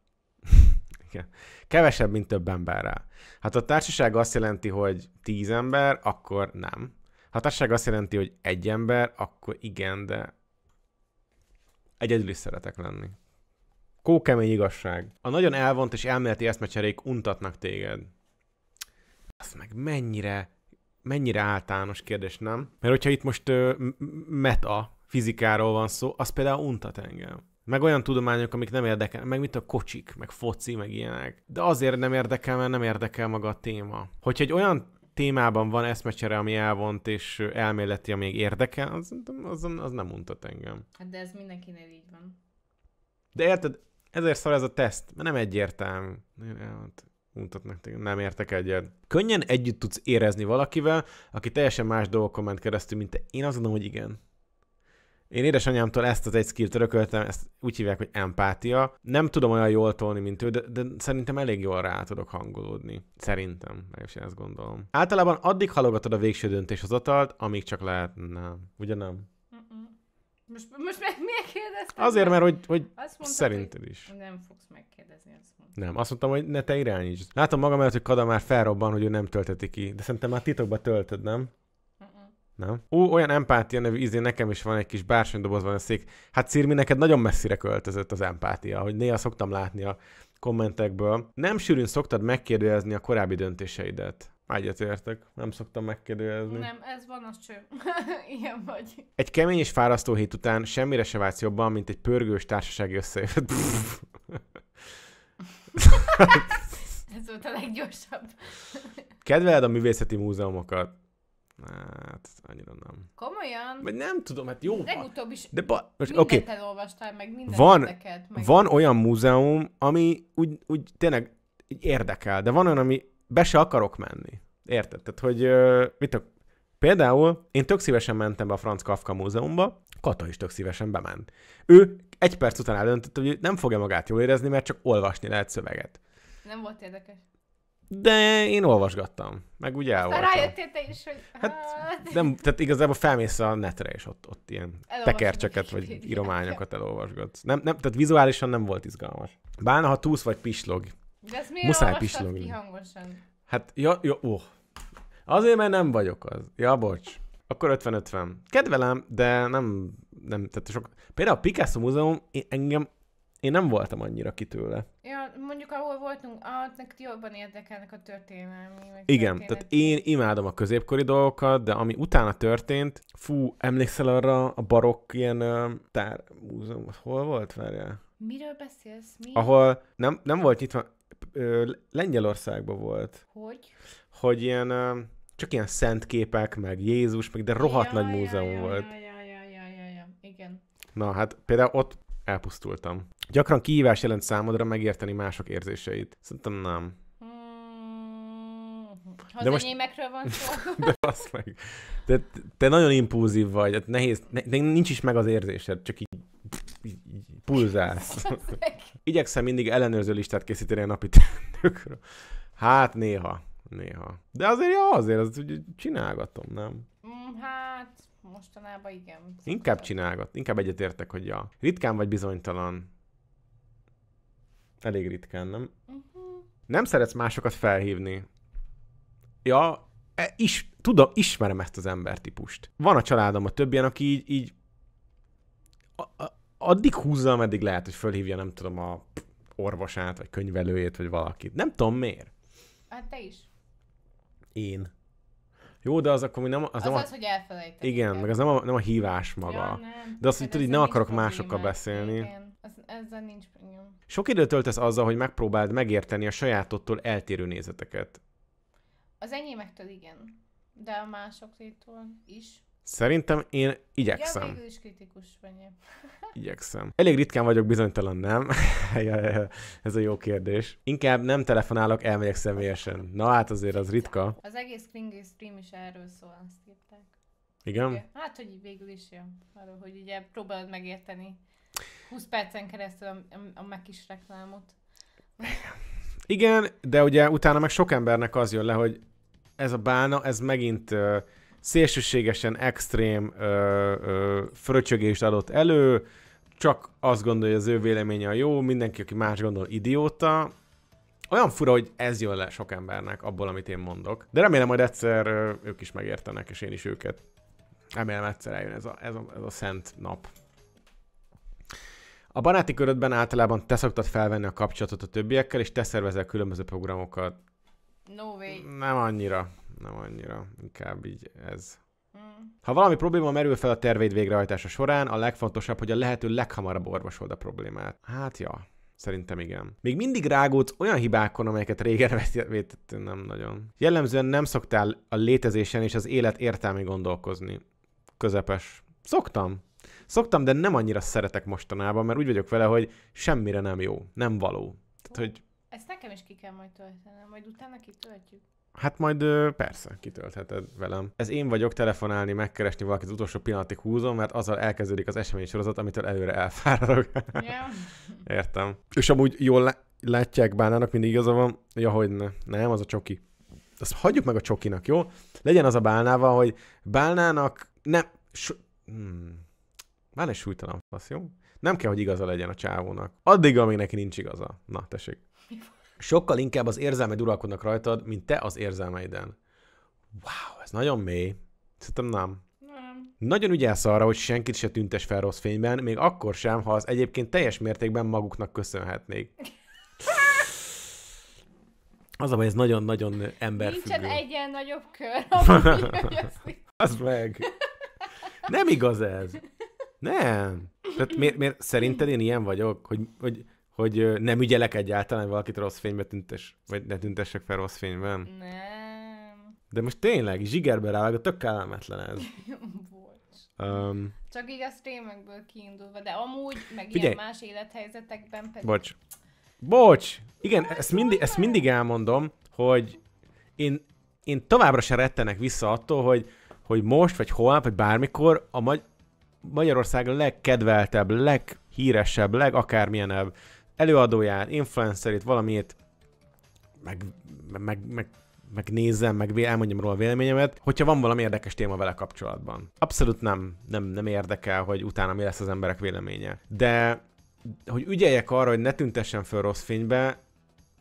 Igen. Kevesebb, mint több emberrel. Hát a társaság azt jelenti, hogy tíz ember, akkor nem. Ha a társaság azt jelenti, hogy egy ember, akkor igen, de egyedül is szeretek lenni. Kókemény igazság. A nagyon elvont és elméleti eszmecserék untatnak téged. Azt meg mennyire, mennyire általános kérdés, nem? Mert hogyha itt most ö, meta fizikáról van szó, az például untat engem. Meg olyan tudományok, amik nem érdekel, meg mit a kocsik, meg foci, meg ilyenek. De azért nem érdekel, mert nem érdekel maga a téma. Hogyha egy olyan témában van eszmecsere, ami elvont, és elméleti, ami érdekel, az, az, az nem untat engem. Hát de ez mindenkinél így van. De érted, ezért szól ez a teszt, mert nem egyértelmű. untatnak mutatnak téged, nem értek egyet. Könnyen együtt tudsz érezni valakivel, aki teljesen más dolgokon ment keresztül, mint te. Én azt gondolom, hogy igen. Én édesanyámtól ezt az egy skillt örököltem, ezt úgy hívják, hogy empátia. Nem tudom olyan jól tolni, mint ő, de, de szerintem elég jól rá tudok hangolódni. Szerintem, is ezt gondolom. Általában addig halogatod a végső döntéshozatalt, amíg csak lehet. Nem. Ugye nem? Most, most meg miért kérdeztem? Azért, mert hogy, hogy azt mondtad, szerinted is. Nem fogsz megkérdezni, azt mondtam. Nem, azt mondtam, hogy ne te irányítsd. Látom magam előtt, hogy Kada már felrobban, hogy ő nem tölteti ki. De szerintem már titokba töltöd, nem? Nem? Ú, olyan empátia nevű izé, nekem is van egy kis bársonydoboz van a szék. Hát Szirmi, neked nagyon messzire költözött az empátia, hogy néha szoktam látni a kommentekből. Nem sűrűn szoktad megkérdezni a korábbi döntéseidet. értek, nem szoktam megkérdezni. Nem, ez van az cső. Ilyen vagy. Egy kemény és fárasztó hét után semmire se válsz jobban, mint egy pörgős társaság összejött. ez volt a leggyorsabb. Kedveled a művészeti múzeumokat. Hát, annyira nem. Komolyan? Vagy nem tudom, hát jó. Legutóbb is de ba- most, okay. elolvastál, meg minden van, érdekelt, meg... van olyan múzeum, ami úgy, úgy tényleg érdekel, de van olyan, ami be se akarok menni. Érted? Tehát, hogy mit a... Például én tök szívesen mentem be a Franz Kafka múzeumba, Kata is tök szívesen bement. Ő egy perc után eldöntött, hogy nem fogja magát jól érezni, mert csak olvasni lehet szöveget. Nem volt érdekes. De én olvasgattam, meg úgy voltam. Rájöttél te is, hogy... Hát, hát, nem, tehát igazából felmész a netre, és ott, ott ilyen Elolvasom tekercseket, vagy írományokat elolvasgatsz. Nem, nem, tehát vizuálisan nem volt izgalmas. Bána, ha túsz vagy pislog. De ezt miért Muszáj pislogni. ki hangosan? Hát, ja, ja, ó. Azért, mert nem vagyok az. Ja, bocs. Akkor 50-50. Kedvelem, de nem, nem, tehát sok... Például a Picasso Múzeum engem én nem voltam annyira ki tőle. Ja, mondjuk ahol voltunk, annak jobban érdekelnek a történelmi. Igen, tehát én imádom a középkori dolgokat, de ami utána történt, fú, emlékszel arra a barokk ilyen tár... Múzeum, hol volt, várjál? Miről beszélsz? Mi? Ahol nem, nem volt nyitva, Lengyelországban volt. Hogy? Hogy ilyen, csak ilyen szent képek, meg Jézus, meg de rohadt ja, nagy múzeum ja, ja, volt. Ja, ja, ja, ja, ja, igen. Na hát például ott elpusztultam gyakran kihívás jelent számodra megérteni mások érzéseit. Szerintem nem. Hmm. De az most... enyémekről van szó. De azt meg. Te, te nagyon impulzív vagy, hát nehéz, ne, nincs is meg az érzésed, csak így, így, pulzálsz. Igyekszem mindig ellenőrző listát készíteni a napi tendőkről. Hát néha, néha. De azért, ja, azért, azt csinálgatom, nem? Hmm, hát, mostanában igen. Inkább csinálgat, inkább egyetértek, hogy ja. Ritkán vagy bizonytalan, Elég ritkán, nem? Uh-huh. Nem szeretsz másokat felhívni. Ja, e, is, tudom, ismerem ezt az embertípust. Van a családom a többien, aki így, így a, a, addig húzza, ameddig lehet, hogy felhívja, nem tudom, a orvosát, vagy könyvelőjét, vagy valakit. Nem tudom miért. Hát te is. Én. Jó, de az akkor nem... Az, az, nem az a... hogy elfelejtettem. Igen, meg az nem a, nem a hívás maga. Ja, nem. De az, hogy hát tudod, nem akarok másokkal beszélni. Igen ezzel nincs nyom. Sok időt töltesz azzal, hogy megpróbáld megérteni a sajátottól eltérő nézeteket. Az enyémektől igen, de a másoktól is. Szerintem én igyekszem. Ja, végül is kritikus vagyok. igyekszem. Elég ritkán vagyok bizonytalan, nem? Ez a jó kérdés. Inkább nem telefonálok, elmegyek személyesen. Na hát azért az ritka. Az egész Kringé stream is erről szól, azt írták. Igen? Igen? Hát, hogy végül is jön. Arról, hogy ugye próbálod megérteni 20 percen keresztül a, a, a meg kis reklámot. Igen, de ugye utána meg sok embernek az jön le, hogy ez a bána, ez megint uh, szélsőségesen extrém uh, uh, fröcsögést adott elő, csak azt gondolja, hogy az ő véleménye a jó, mindenki, aki más gondol, idióta. Olyan fura, hogy ez jön le sok embernek abból, amit én mondok. De remélem, hogy egyszer uh, ők is megértenek, és én is őket. Remélem egyszer eljön ez a, ez a, ez a szent nap. A baráti körödben általában te szoktad felvenni a kapcsolatot a többiekkel, és te szervezel különböző programokat. No way. Nem annyira, nem annyira, inkább így ez. Mm. Ha valami probléma merül fel a terveid végrehajtása során, a legfontosabb, hogy a lehető leghamarabb orvosold a problémát. Hát ja, Szerintem igen. Még mindig rágód, olyan hibákon, amelyeket régen vétettél, nem nagyon. Jellemzően nem szoktál a létezésen és az élet értelmi gondolkozni. Közepes. Szoktam. Szoktam, de nem annyira szeretek mostanában, mert úgy vagyok vele, hogy semmire nem jó, nem való. Tehát, hogy... Ezt nekem is ki kell majd töltenem, majd utána kitöltjük. Hát majd persze, kitöltheted velem. Ez én vagyok telefonálni, megkeresni valakit az utolsó pillanatig húzom, mert azzal elkezdődik az esemény sorozat, amitől előre elfáradok. Yeah. Értem. És amúgy jól látják bánának, mindig igaza van. Ja, hogy ne. Nem, az a csoki. Azt hagyjuk meg a csokinak, jó? Legyen az a bálnával, hogy bálnának nem... So- hmm. Már egy súlytalan fasz, jó? Nem kell, hogy igaza legyen a csávónak. Addig, amíg neki nincs igaza. Na, tessék. Sokkal inkább az érzelmed uralkodnak rajtad, mint te az érzelmeiden. Wow, ez nagyon mély. Szerintem nem. nem. Nagyon ügyelsz arra, hogy senkit se tüntes fel rossz fényben, még akkor sem, ha az egyébként teljes mértékben maguknak köszönhetnék. Az a baj, ez nagyon-nagyon emberfüggő. Nincsen egyen nagyobb kör, Az meg. Nem igaz ez. Nem. Tehát miért, miért szerinted én ilyen vagyok, hogy, hogy, hogy nem ügyelek egyáltalán, hogy valakit rossz fénybe tüntes, vagy ne tüntessek fel rossz fényben? Nem. De most tényleg, zsigerbe rávág, tök kellemetlen ez. Bocs. Um, Csak így a streamekből kiindulva, de amúgy, meg figyelj. ilyen más élethelyzetekben pedig... Bocs. Bocs! Igen, Bocs, ezt, mindig, ezt mindig elmondom, hogy én, én továbbra sem rettenek vissza attól, hogy, hogy most, vagy holnap, vagy bármikor a, magy- Magyarország legkedveltebb, leghíresebb, legakármilyenebb előadóját, influencerét, valamit meg, meg, meg megnézem, meg elmondjam róla a véleményemet, hogyha van valami érdekes téma vele kapcsolatban. Abszolút nem, nem, nem érdekel, hogy utána mi lesz az emberek véleménye. De hogy ügyeljek arra, hogy ne tüntessen föl rossz fénybe,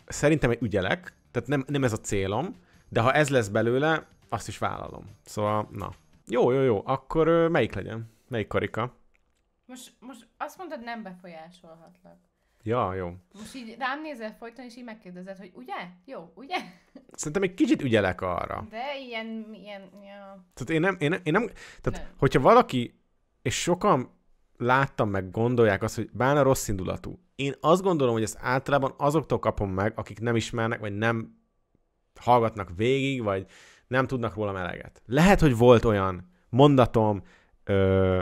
szerintem egy ügyelek, tehát nem, nem ez a célom, de ha ez lesz belőle, azt is vállalom. Szóval, na. Jó, jó, jó, akkor melyik legyen? Melyik karika? Most, most azt mondod, nem befolyásolhatlak. Ja, jó. Most így rám nézel folyton, és így megkérdezed, hogy ugye? Jó, ugye? Szerintem egy kicsit ügyelek arra. De ilyen, ilyen, ja. Tehát én nem, én nem, én nem tehát nem. hogyha valaki, és sokan láttam meg, gondolják azt, hogy bána rossz indulatú. Én azt gondolom, hogy ezt általában azoktól kapom meg, akik nem ismernek, vagy nem hallgatnak végig, vagy nem tudnak róla meleget. Lehet, hogy volt olyan mondatom, ö,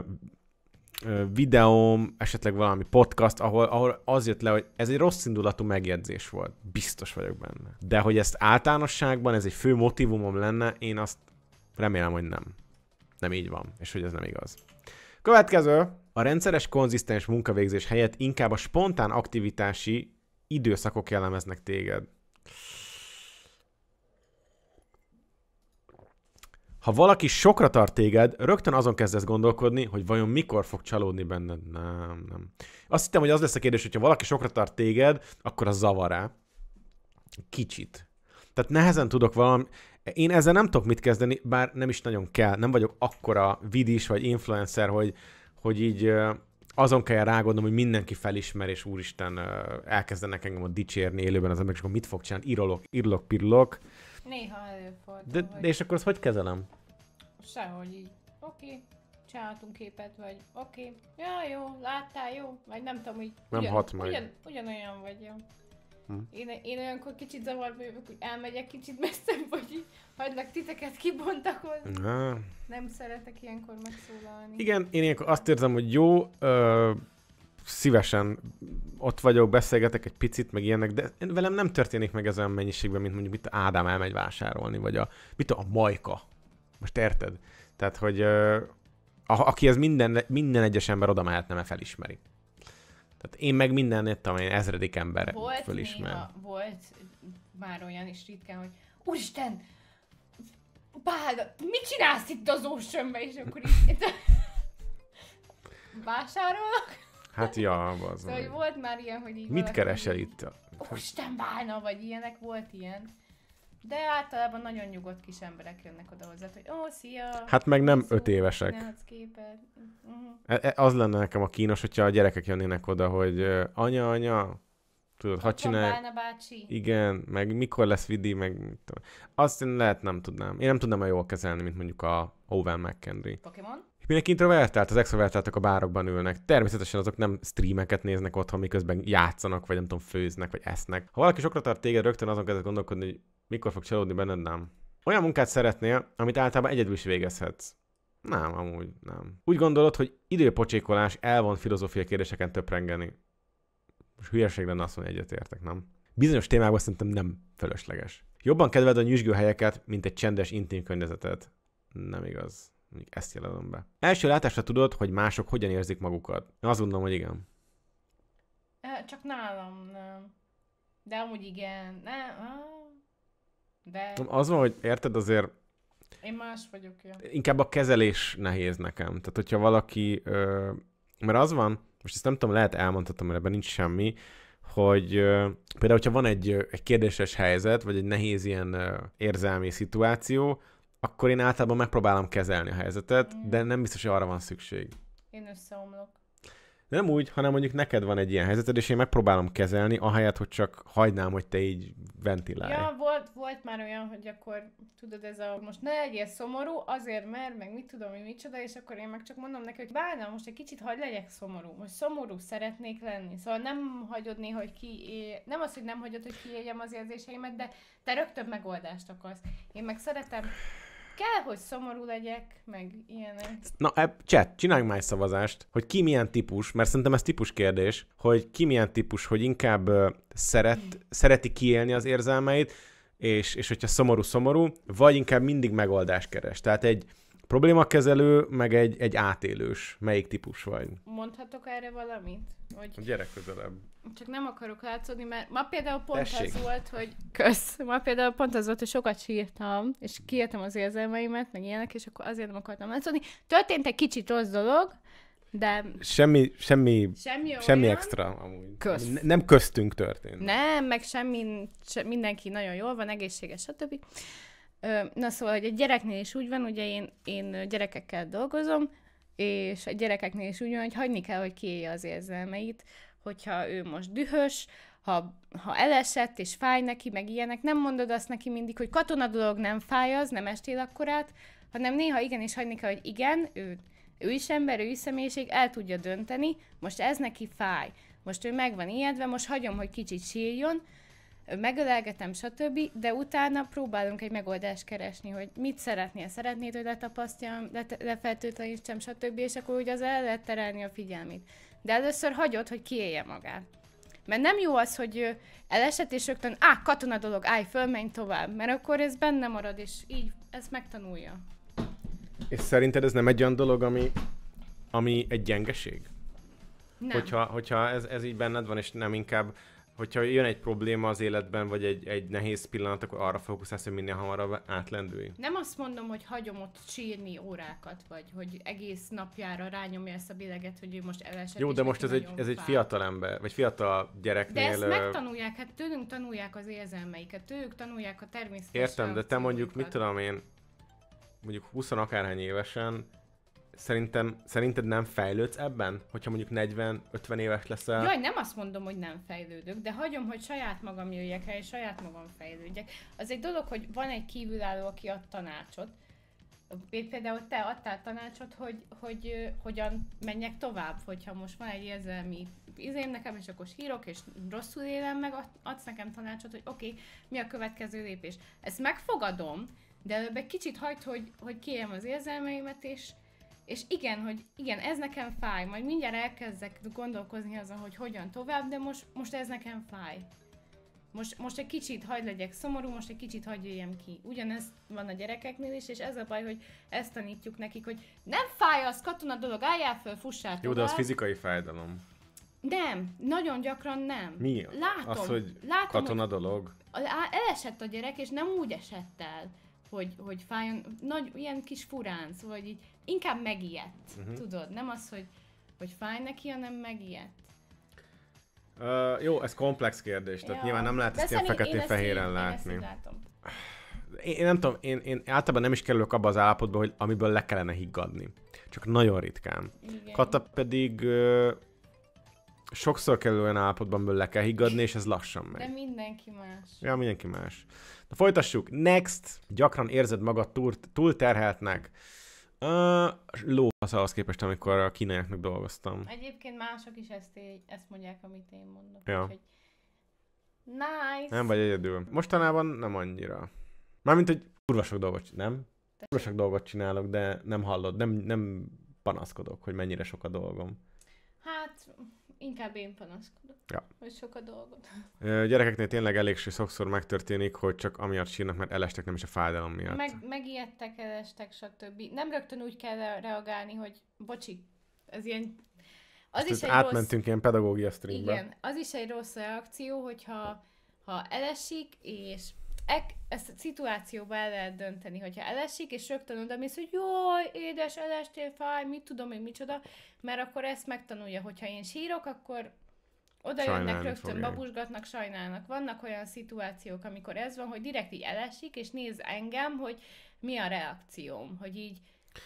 ö, videóm, esetleg valami podcast, ahol, ahol az jött le, hogy ez egy rossz indulatú megjegyzés volt. Biztos vagyok benne. De hogy ezt általánosságban ez egy fő motivumom lenne, én azt remélem, hogy nem. Nem így van, és hogy ez nem igaz. Következő. A rendszeres, konzisztens munkavégzés helyett inkább a spontán aktivitási időszakok jellemeznek téged. Ha valaki sokra tart téged, rögtön azon kezdesz gondolkodni, hogy vajon mikor fog csalódni benned. Nem, nem. Azt hittem, hogy az lesz a kérdés, hogy ha valaki sokra tart téged, akkor az zavará? Kicsit. Tehát nehezen tudok valami... Én ezzel nem tudok mit kezdeni, bár nem is nagyon kell. Nem vagyok akkora vidis vagy influencer, hogy, hogy így azon kell rágondolnom, hogy mindenki felismer, és úristen, elkezdenek engem a dicsérni élőben az emberek, és akkor mit fog csinálni? Írolok, írlok, pirlok. Néha előfordul. De, de és akkor azt hogy kezelem? Sehogy így. Oké. Okay. Csináltunk képet, vagy oké. Okay. Ja, jó, láttál, jó? Vagy nem tudom, így... Nem ugyan, hat meg. Ugyan, ugyanolyan vagy, jó. Hm. Én, én olyankor kicsit zavarba jövök, hogy elmegyek kicsit messze vagy így hagylak titeket kibontakozni. Ne. Nem szeretek ilyenkor megszólalni. Igen, én ilyenkor azt érzem, hogy jó, ö, szívesen ott vagyok, beszélgetek egy picit, meg ilyenek, de velem nem történik meg ez olyan mennyiségben, mint mondjuk itt Ádám elmegy vásárolni, vagy a, mit a, a Majka most érted? Tehát, hogy a, aki ez minden, minden egyes ember oda mehetne, mert felismeri. Tehát én meg minden, nem tudom én, ezredik ember volt fölismer. Néha, volt már olyan is ritkán, hogy Úristen, Bálda, mit csinálsz itt az ósömbe? És akkor így... Vásárolok? Hát ja, az. Szóval, volt már ilyen, hogy így Mit keresel itt? Úristen, bálna, vagy ilyenek, volt ilyen. De általában nagyon nyugodt kis emberek jönnek oda hozzá, hogy ó, oh, szia! Hát meg nem szó, öt évesek. Uh-huh. Az lenne nekem a kínos, hogyha a gyerekek jönnének oda, hogy anya, anya, tudod, hadd csinálj. bácsi. Igen, meg mikor lesz vidi, meg Azt én lehet nem tudnám. Én nem tudnám a jól kezelni, mint mondjuk a Owen McKendry. Pokémon? Mindenki introvertált, az extrovertáltak a bárokban ülnek. Természetesen azok nem streameket néznek otthon, miközben játszanak, vagy nem tudom, főznek, vagy esznek. Ha valaki sokra tart téged, rögtön azon kezdett gondolkodni, hogy mikor fog csalódni benned? Nem. Olyan munkát szeretnél, amit általában egyedül is végezhetsz. Nem, amúgy nem. Úgy gondolod, hogy időpocsékolás elvon filozófia kérdéseken töprengeni. Most hülyeség lenne azt mondani, egyetértek, nem? Bizonyos témában szerintem nem fölösleges. Jobban kedved a nyüzsgő helyeket, mint egy csendes intim környezetet. Nem igaz. Még ezt jelölöm be. Első látásra tudod, hogy mások hogyan érzik magukat. Én azt gondolom, hogy igen. Csak nálam nem. De amúgy igen. Nem. De... Az van, hogy érted, azért... Én más vagyok, ja. Inkább a kezelés nehéz nekem. Tehát, hogyha valaki... Ö... Mert az van, most ezt nem tudom, lehet elmondhatom, mert ebben nincs semmi, hogy ö, például, hogyha van egy, egy kérdéses helyzet, vagy egy nehéz ilyen ö, érzelmi szituáció, akkor én általában megpróbálom kezelni a helyzetet, mm. de nem biztos, hogy arra van szükség. Én összeomlok de nem úgy, hanem mondjuk neked van egy ilyen helyzeted, és én megpróbálom kezelni, ahelyett, hogy csak hagynám, hogy te így ventilálj. Ja, volt, volt már olyan, hogy akkor tudod, ez a most ne legyél szomorú, azért mert, meg mit tudom, hogy micsoda, és akkor én meg csak mondom neki, hogy bánna, most egy kicsit hagyd legyek szomorú, most szomorú szeretnék lenni. Szóval nem hagyod néha, hogy ki, nem az, hogy nem hagyod, hogy kiéljem az érzéseimet, de te rögtön megoldást akarsz. Én meg szeretem kell, hogy szomorú legyek, meg ilyenek. Na, eb, chat, csináljunk már egy szavazást, hogy ki milyen típus, mert szerintem ez típus kérdés, hogy ki milyen típus, hogy inkább szeret, hmm. szereti kiélni az érzelmeit, és, és hogyha szomorú-szomorú, vagy inkább mindig megoldást keres. Tehát egy, Problémakezelő, meg egy, egy átélős. Melyik típus vagy? Mondhatok erre valamit? Hogy... Gyere közelebb. Csak nem akarok látszódni, mert ma például pont Tessék. az volt, hogy... Kösz! Ma például pont az volt, hogy sokat sírtam, és kiértem az érzelmeimet, meg ilyenek, és akkor azért nem akartam látszódni. Történt egy kicsit rossz dolog, de... Semmi, semmi, semmi, semmi extra amúgy. Kösz. Ne, nem köztünk történt. Nem, meg semmi, se, mindenki nagyon jól van, egészséges, stb. Na szóval, hogy a gyereknél is úgy van, ugye én, én gyerekekkel dolgozom, és a gyerekeknél is úgy van, hogy hagyni kell, hogy kiélje az érzelmeit, hogyha ő most dühös, ha, ha elesett és fáj neki, meg ilyenek, nem mondod azt neki mindig, hogy katona dolog nem fáj az, nem estél akkorát, hanem néha igenis hagyni kell, hogy igen, ő, ő is ember, ő is személyiség, el tudja dönteni, most ez neki fáj, most ő meg van ijedve, most hagyom, hogy kicsit sírjon, megölelgetem, stb., de utána próbálunk egy megoldást keresni, hogy mit szeretnél, szeretnéd, hogy letapasztjam, lefertőtlenítsem, stb., és akkor ugye az el lehet terelni a figyelmét. De először hagyod, hogy kiélje magát. Mert nem jó az, hogy elesett, és rögtön, á, katona dolog, állj fölmenj tovább, mert akkor ez benne marad, és így ezt megtanulja. És szerinted ez nem egy olyan dolog, ami, ami egy gyengeség? Nem. Hogyha, hogyha ez, ez így benned van, és nem inkább hogyha jön egy probléma az életben, vagy egy, egy nehéz pillanat, akkor arra fókuszálsz, hogy minél hamarabb átlendülj? Nem azt mondom, hogy hagyom ott sírni órákat, vagy hogy egész napjára rányomja ezt a bileget, hogy ő most elesett. Jó, de most ez egy, ez egy fiatal ember, vagy fiatal gyereknél. De ezt megtanulják, hát tőlünk tanulják az érzelmeiket, tőlük tanulják a természetes Értem, de te mondjuk, mit tudom én, mondjuk 20 akárhány évesen szerintem, szerinted nem fejlődsz ebben, hogyha mondjuk 40-50 éves leszel? Jaj, nem azt mondom, hogy nem fejlődök, de hagyom, hogy saját magam jöjjek el, és saját magam fejlődjek. Az egy dolog, hogy van egy kívülálló, aki ad tanácsot. Például te adtál tanácsot, hogy, hogy, hogy hogyan menjek tovább, hogyha most van egy érzelmi izém nekem, és akkor sírok, és rosszul élem meg, adsz nekem tanácsot, hogy oké, okay, mi a következő lépés. Ezt megfogadom, de előbb egy kicsit hagyd, hogy, hogy kérem az érzelmeimet, és, és igen, hogy igen, ez nekem fáj, majd mindjárt elkezdek gondolkozni azon, hogy hogyan tovább, de most, most ez nekem fáj. Most, most egy kicsit hagyd legyek szomorú, most egy kicsit hagyd jöjjem ki. Ugyanez van a gyerekeknél is, és ez a baj, hogy ezt tanítjuk nekik, hogy nem fáj az katona dolog, álljál föl, fussál tovább. Jó, de az fizikai fájdalom. Nem, nagyon gyakran nem. Mi? Látom, az, hogy látom, katona hogy dolog? Elesett a gyerek, és nem úgy esett el hogy, hogy fájjon, nagy, ilyen kis furán, szóval hogy így inkább megijedt, uh-huh. tudod, nem az, hogy, hogy fáj neki, hanem megijedt. Uh, jó, ez komplex kérdés, tehát ja. nyilván nem lehet ezt ilyen feketén-fehéren látni. Én, én, én nem tudom, én, én általában nem is kerülök abba az állapotba, hogy amiből le kellene higgadni. Csak nagyon ritkán. Igen. Kata pedig sokszor kell olyan állapotban, amiből le kell higgadni, és ez lassan megy. De mindenki más. Ja, mindenki más. Na folytassuk. Next. Gyakran érzed magad túl, túl terheltnek. Uh, lófasz ahhoz képest, amikor a kínaiaknak dolgoztam. Egyébként mások is ezt, ezt mondják, amit én mondok. Ja. Úgyhogy... Nice. Nem vagy egyedül. Mostanában nem annyira. Mármint, hogy kurva sok dolgot, nem? Kurva sok dolgot csinálok, de nem hallod, nem, nem panaszkodok, hogy mennyire sok a dolgom inkább én panaszkodok, ja. hogy sok a dolgod. Gyerekeknél tényleg elég sokszor megtörténik, hogy csak amiatt sírnak, mert elestek, nem is a fájdalom miatt. Meg, megijedtek, elestek, stb. Nem rögtön úgy kell reagálni, hogy bocsi, ez ilyen... Az Ezt is egy átmentünk rossz... ilyen pedagógia streambe. Igen, az is egy rossz reakció, hogyha ha elesik, és ek, ezt a szituációba el lehet dönteni, hogyha elesik, és rögtön oda mész, hogy jaj, édes, elestél, fáj, mit tudom én, micsoda, mert akkor ezt megtanulja, hogyha én sírok, akkor oda Sajnálni jönnek, rögtön fogja. babusgatnak, sajnálnak. Vannak olyan szituációk, amikor ez van, hogy direkt így elesik, és néz engem, hogy mi a reakcióm, hogy így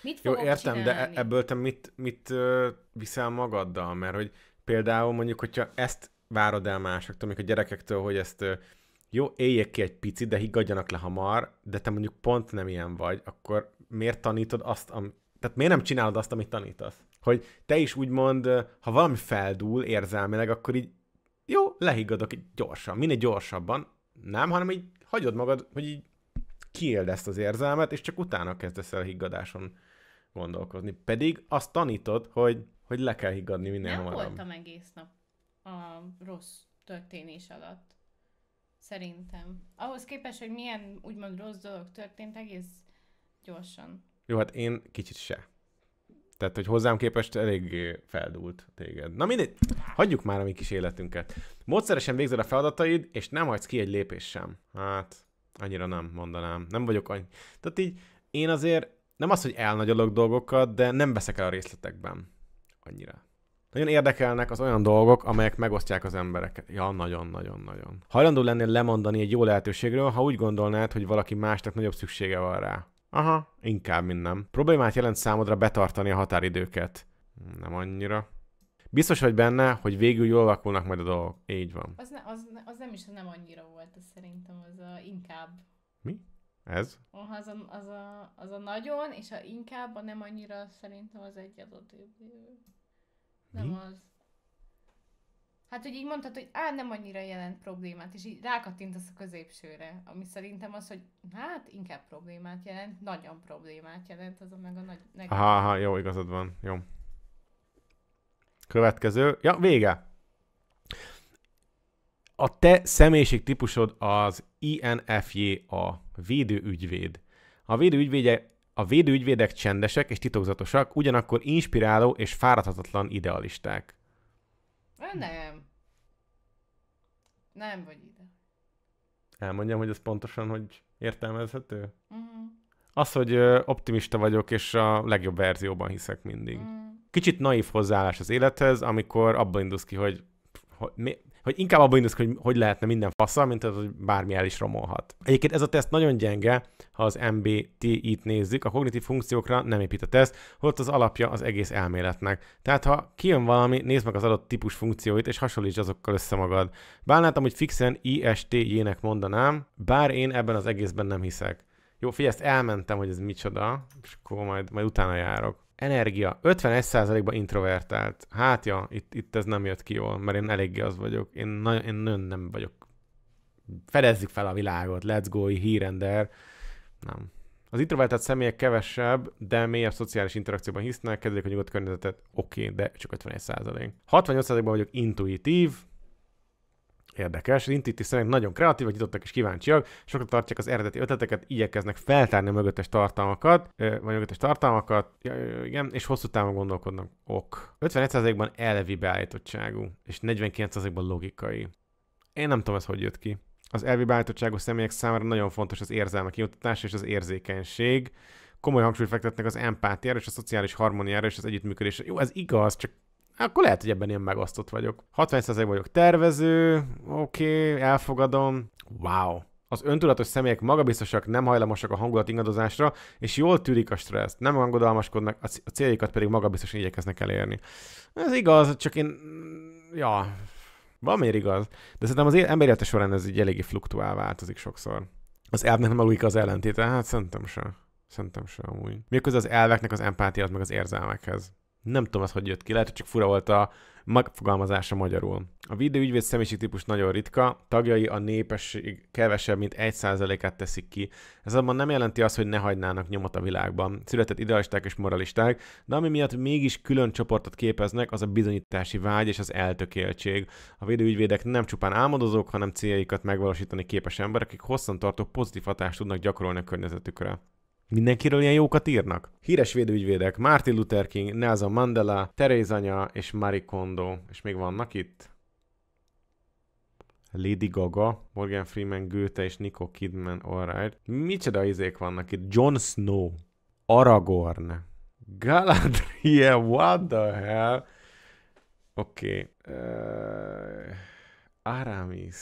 mit fogok Jó, értem, e- csinálni? de ebből te mit, mit viszel magaddal? Mert hogy például mondjuk, hogyha ezt várod el másoktól, mondjuk a gyerekektől, hogy ezt jó, éljek ki egy picit, de higgadjanak le hamar, de te mondjuk pont nem ilyen vagy, akkor miért tanítod azt, am... tehát miért nem csinálod azt, amit tanítasz? Hogy te is úgymond, ha valami feldúl érzelmileg, akkor így jó, lehiggadok így gyorsan, minél gyorsabban, nem, hanem így hagyod magad, hogy így kiéld ezt az érzelmet, és csak utána kezdesz el higgadáson gondolkozni. Pedig azt tanítod, hogy, hogy le kell higgadni minél nem hamarabb. Nem voltam egész nap a rossz történés alatt Szerintem. Ahhoz képest, hogy milyen úgymond rossz dolog történt, egész gyorsan. Jó, hát én kicsit se. Tehát, hogy hozzám képest elég feldúlt téged. Na mindegy, hagyjuk már a mi kis életünket. Módszeresen végzel a feladataid, és nem hagysz ki egy lépés sem. Hát, annyira nem mondanám. Nem vagyok annyi. Tehát így, én azért nem az, hogy elnagyolok dolgokat, de nem veszek el a részletekben. Annyira. Nagyon érdekelnek az olyan dolgok, amelyek megosztják az embereket. Ja, nagyon-nagyon-nagyon. Hajlandó lennél lemondani egy jó lehetőségről, ha úgy gondolnád, hogy valaki másnak nagyobb szüksége van rá. Aha, inkább, mint nem. Problémát jelent számodra betartani a határidőket. Nem annyira. Biztos vagy benne, hogy végül jól alakulnak majd a dolgok. Így van. Az, ne, az, az nem is nem annyira volt, az szerintem az a inkább. Mi? Ez? Oh, az, a, az, a, az a nagyon, és a inkább a nem annyira szerintem az egy adott idő. Nem Mi? az. Hát, hogy így mondtad, hogy á, nem annyira jelent problémát, és így rákattintasz a középsőre, ami szerintem az, hogy hát inkább problémát jelent, nagyon problémát jelent, az a meg a nagy... Neg- aha, aha, jó, igazad van, jó. Következő, ja, vége. A te személyiség típusod az INFJ, a védőügyvéd. A védőügyvédje a védőügyvédek csendesek és titokzatosak, ugyanakkor inspiráló és fáradhatatlan idealisták. Nem. Nem vagy ide. Elmondjam, hogy ez pontosan hogy értelmezhető? Uh-huh. Az, hogy optimista vagyok, és a legjobb verzióban hiszek mindig. Uh-huh. Kicsit naív hozzáállás az élethez, amikor abban indulsz ki, hogy hogy, mi, hogy inkább abban indulsz, hogy hogy lehetne minden faszal, mint az, hogy bármi el is romolhat. Egyébként ez a teszt nagyon gyenge, ha az MBTI-t nézzük, a kognitív funkciókra nem épít a teszt, holott az alapja az egész elméletnek. Tehát ha kijön valami, nézd meg az adott típus funkcióit, és hasonlíts azokkal össze magad. Bánnátam, hogy fixen ISTJ-nek mondanám, bár én ebben az egészben nem hiszek. Jó, figyelj, ezt elmentem, hogy ez micsoda, és akkor majd, majd utána járok. Energia. 51%-ban introvertált. Hát ja, itt, itt ez nem jött ki jól, mert én eléggé az vagyok. Én, nagyon, én nagyon nem vagyok. Fedezzük fel a világot, let's go, hírender. Nem. Az introvertált személyek kevesebb, de mélyebb szociális interakcióban hisznek, kedvelik a nyugodt környezetet, oké, okay, de csak 51 százalék. 68 ban vagyok intuitív, Érdekes, Rintiti szerint nagyon kreatívak, nyitottak és kíváncsiak, sokat tartják az eredeti ötleteket, igyekeznek feltárni a mögöttes tartalmakat, vagy mögöttes tartalmakat, ja, igen, és hosszú távon gondolkodnak. Ok. 51%-ban elvi beállítottságú, és 49%-ban logikai. Én nem tudom ez, hogy jött ki. Az elvi beállítottságú személyek számára nagyon fontos az érzelmek kiutatása és az érzékenység. Komoly hangsúlyt fektetnek az empátiára és a szociális harmóniára és az együttműködésre. Jó, ez igaz, csak akkor lehet, hogy ebben én megosztott vagyok. 60% vagyok tervező, oké, okay, elfogadom. Wow. Az öntudatos személyek magabiztosak, nem hajlamosak a hangulat ingadozásra, és jól tűrik a stresszt, nem angodalmaskodnak, a céljaikat pedig magabiztosan igyekeznek elérni. Ez igaz, csak én... Ja, miért igaz. De szerintem az ember élete során ez így eléggé fluktuál, változik sokszor. Az elvnek nem a logika az ellentéte? Hát szerintem sem. Szerintem sem amúgy. Méghozzá az elveknek az empátiát meg az érzelmekhez. Nem tudom, az hogy jött ki, lehet, hogy csak fura volt a megfogalmazása magyarul. A védőügyvéd személyiségtípus nagyon ritka, tagjai a népesség kevesebb, mint 1%-át teszik ki. Ez abban nem jelenti azt, hogy ne hagynának nyomot a világban. Született idealisták és moralisták, de ami miatt mégis külön csoportot képeznek, az a bizonyítási vágy és az eltökéltség. A védőügyvédek nem csupán álmodozók, hanem céljaikat megvalósítani képes emberek, akik hosszantartó pozitív hatást tudnak gyakorolni a környezetükre. Mindenkiről ilyen jókat írnak? Híres védőügyvédek Martin Luther King, Nelson Mandela, Teréz anya és Marie Kondo. És még vannak itt? Lady Gaga, Morgan Freeman, Goethe és Nico Kidman, alright. Micsoda izék vannak itt? Jon Snow, Aragorn, Galadriel, what the hell? Oké. Okay. Uh, Aramis.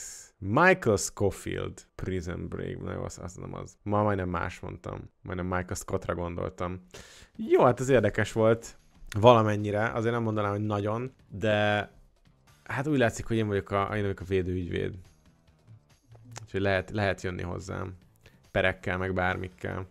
Michael Scofield Prison Break, na jó, az, az nem az. Ma majdnem más mondtam, majdnem Michael Scottra gondoltam. Jó, hát ez érdekes volt, valamennyire, azért nem mondanám, hogy nagyon, de hát úgy látszik, hogy én vagyok a, én vagyok a védőügyvéd. Úgyhogy lehet, lehet jönni hozzám. Perekkel, meg bármikkel.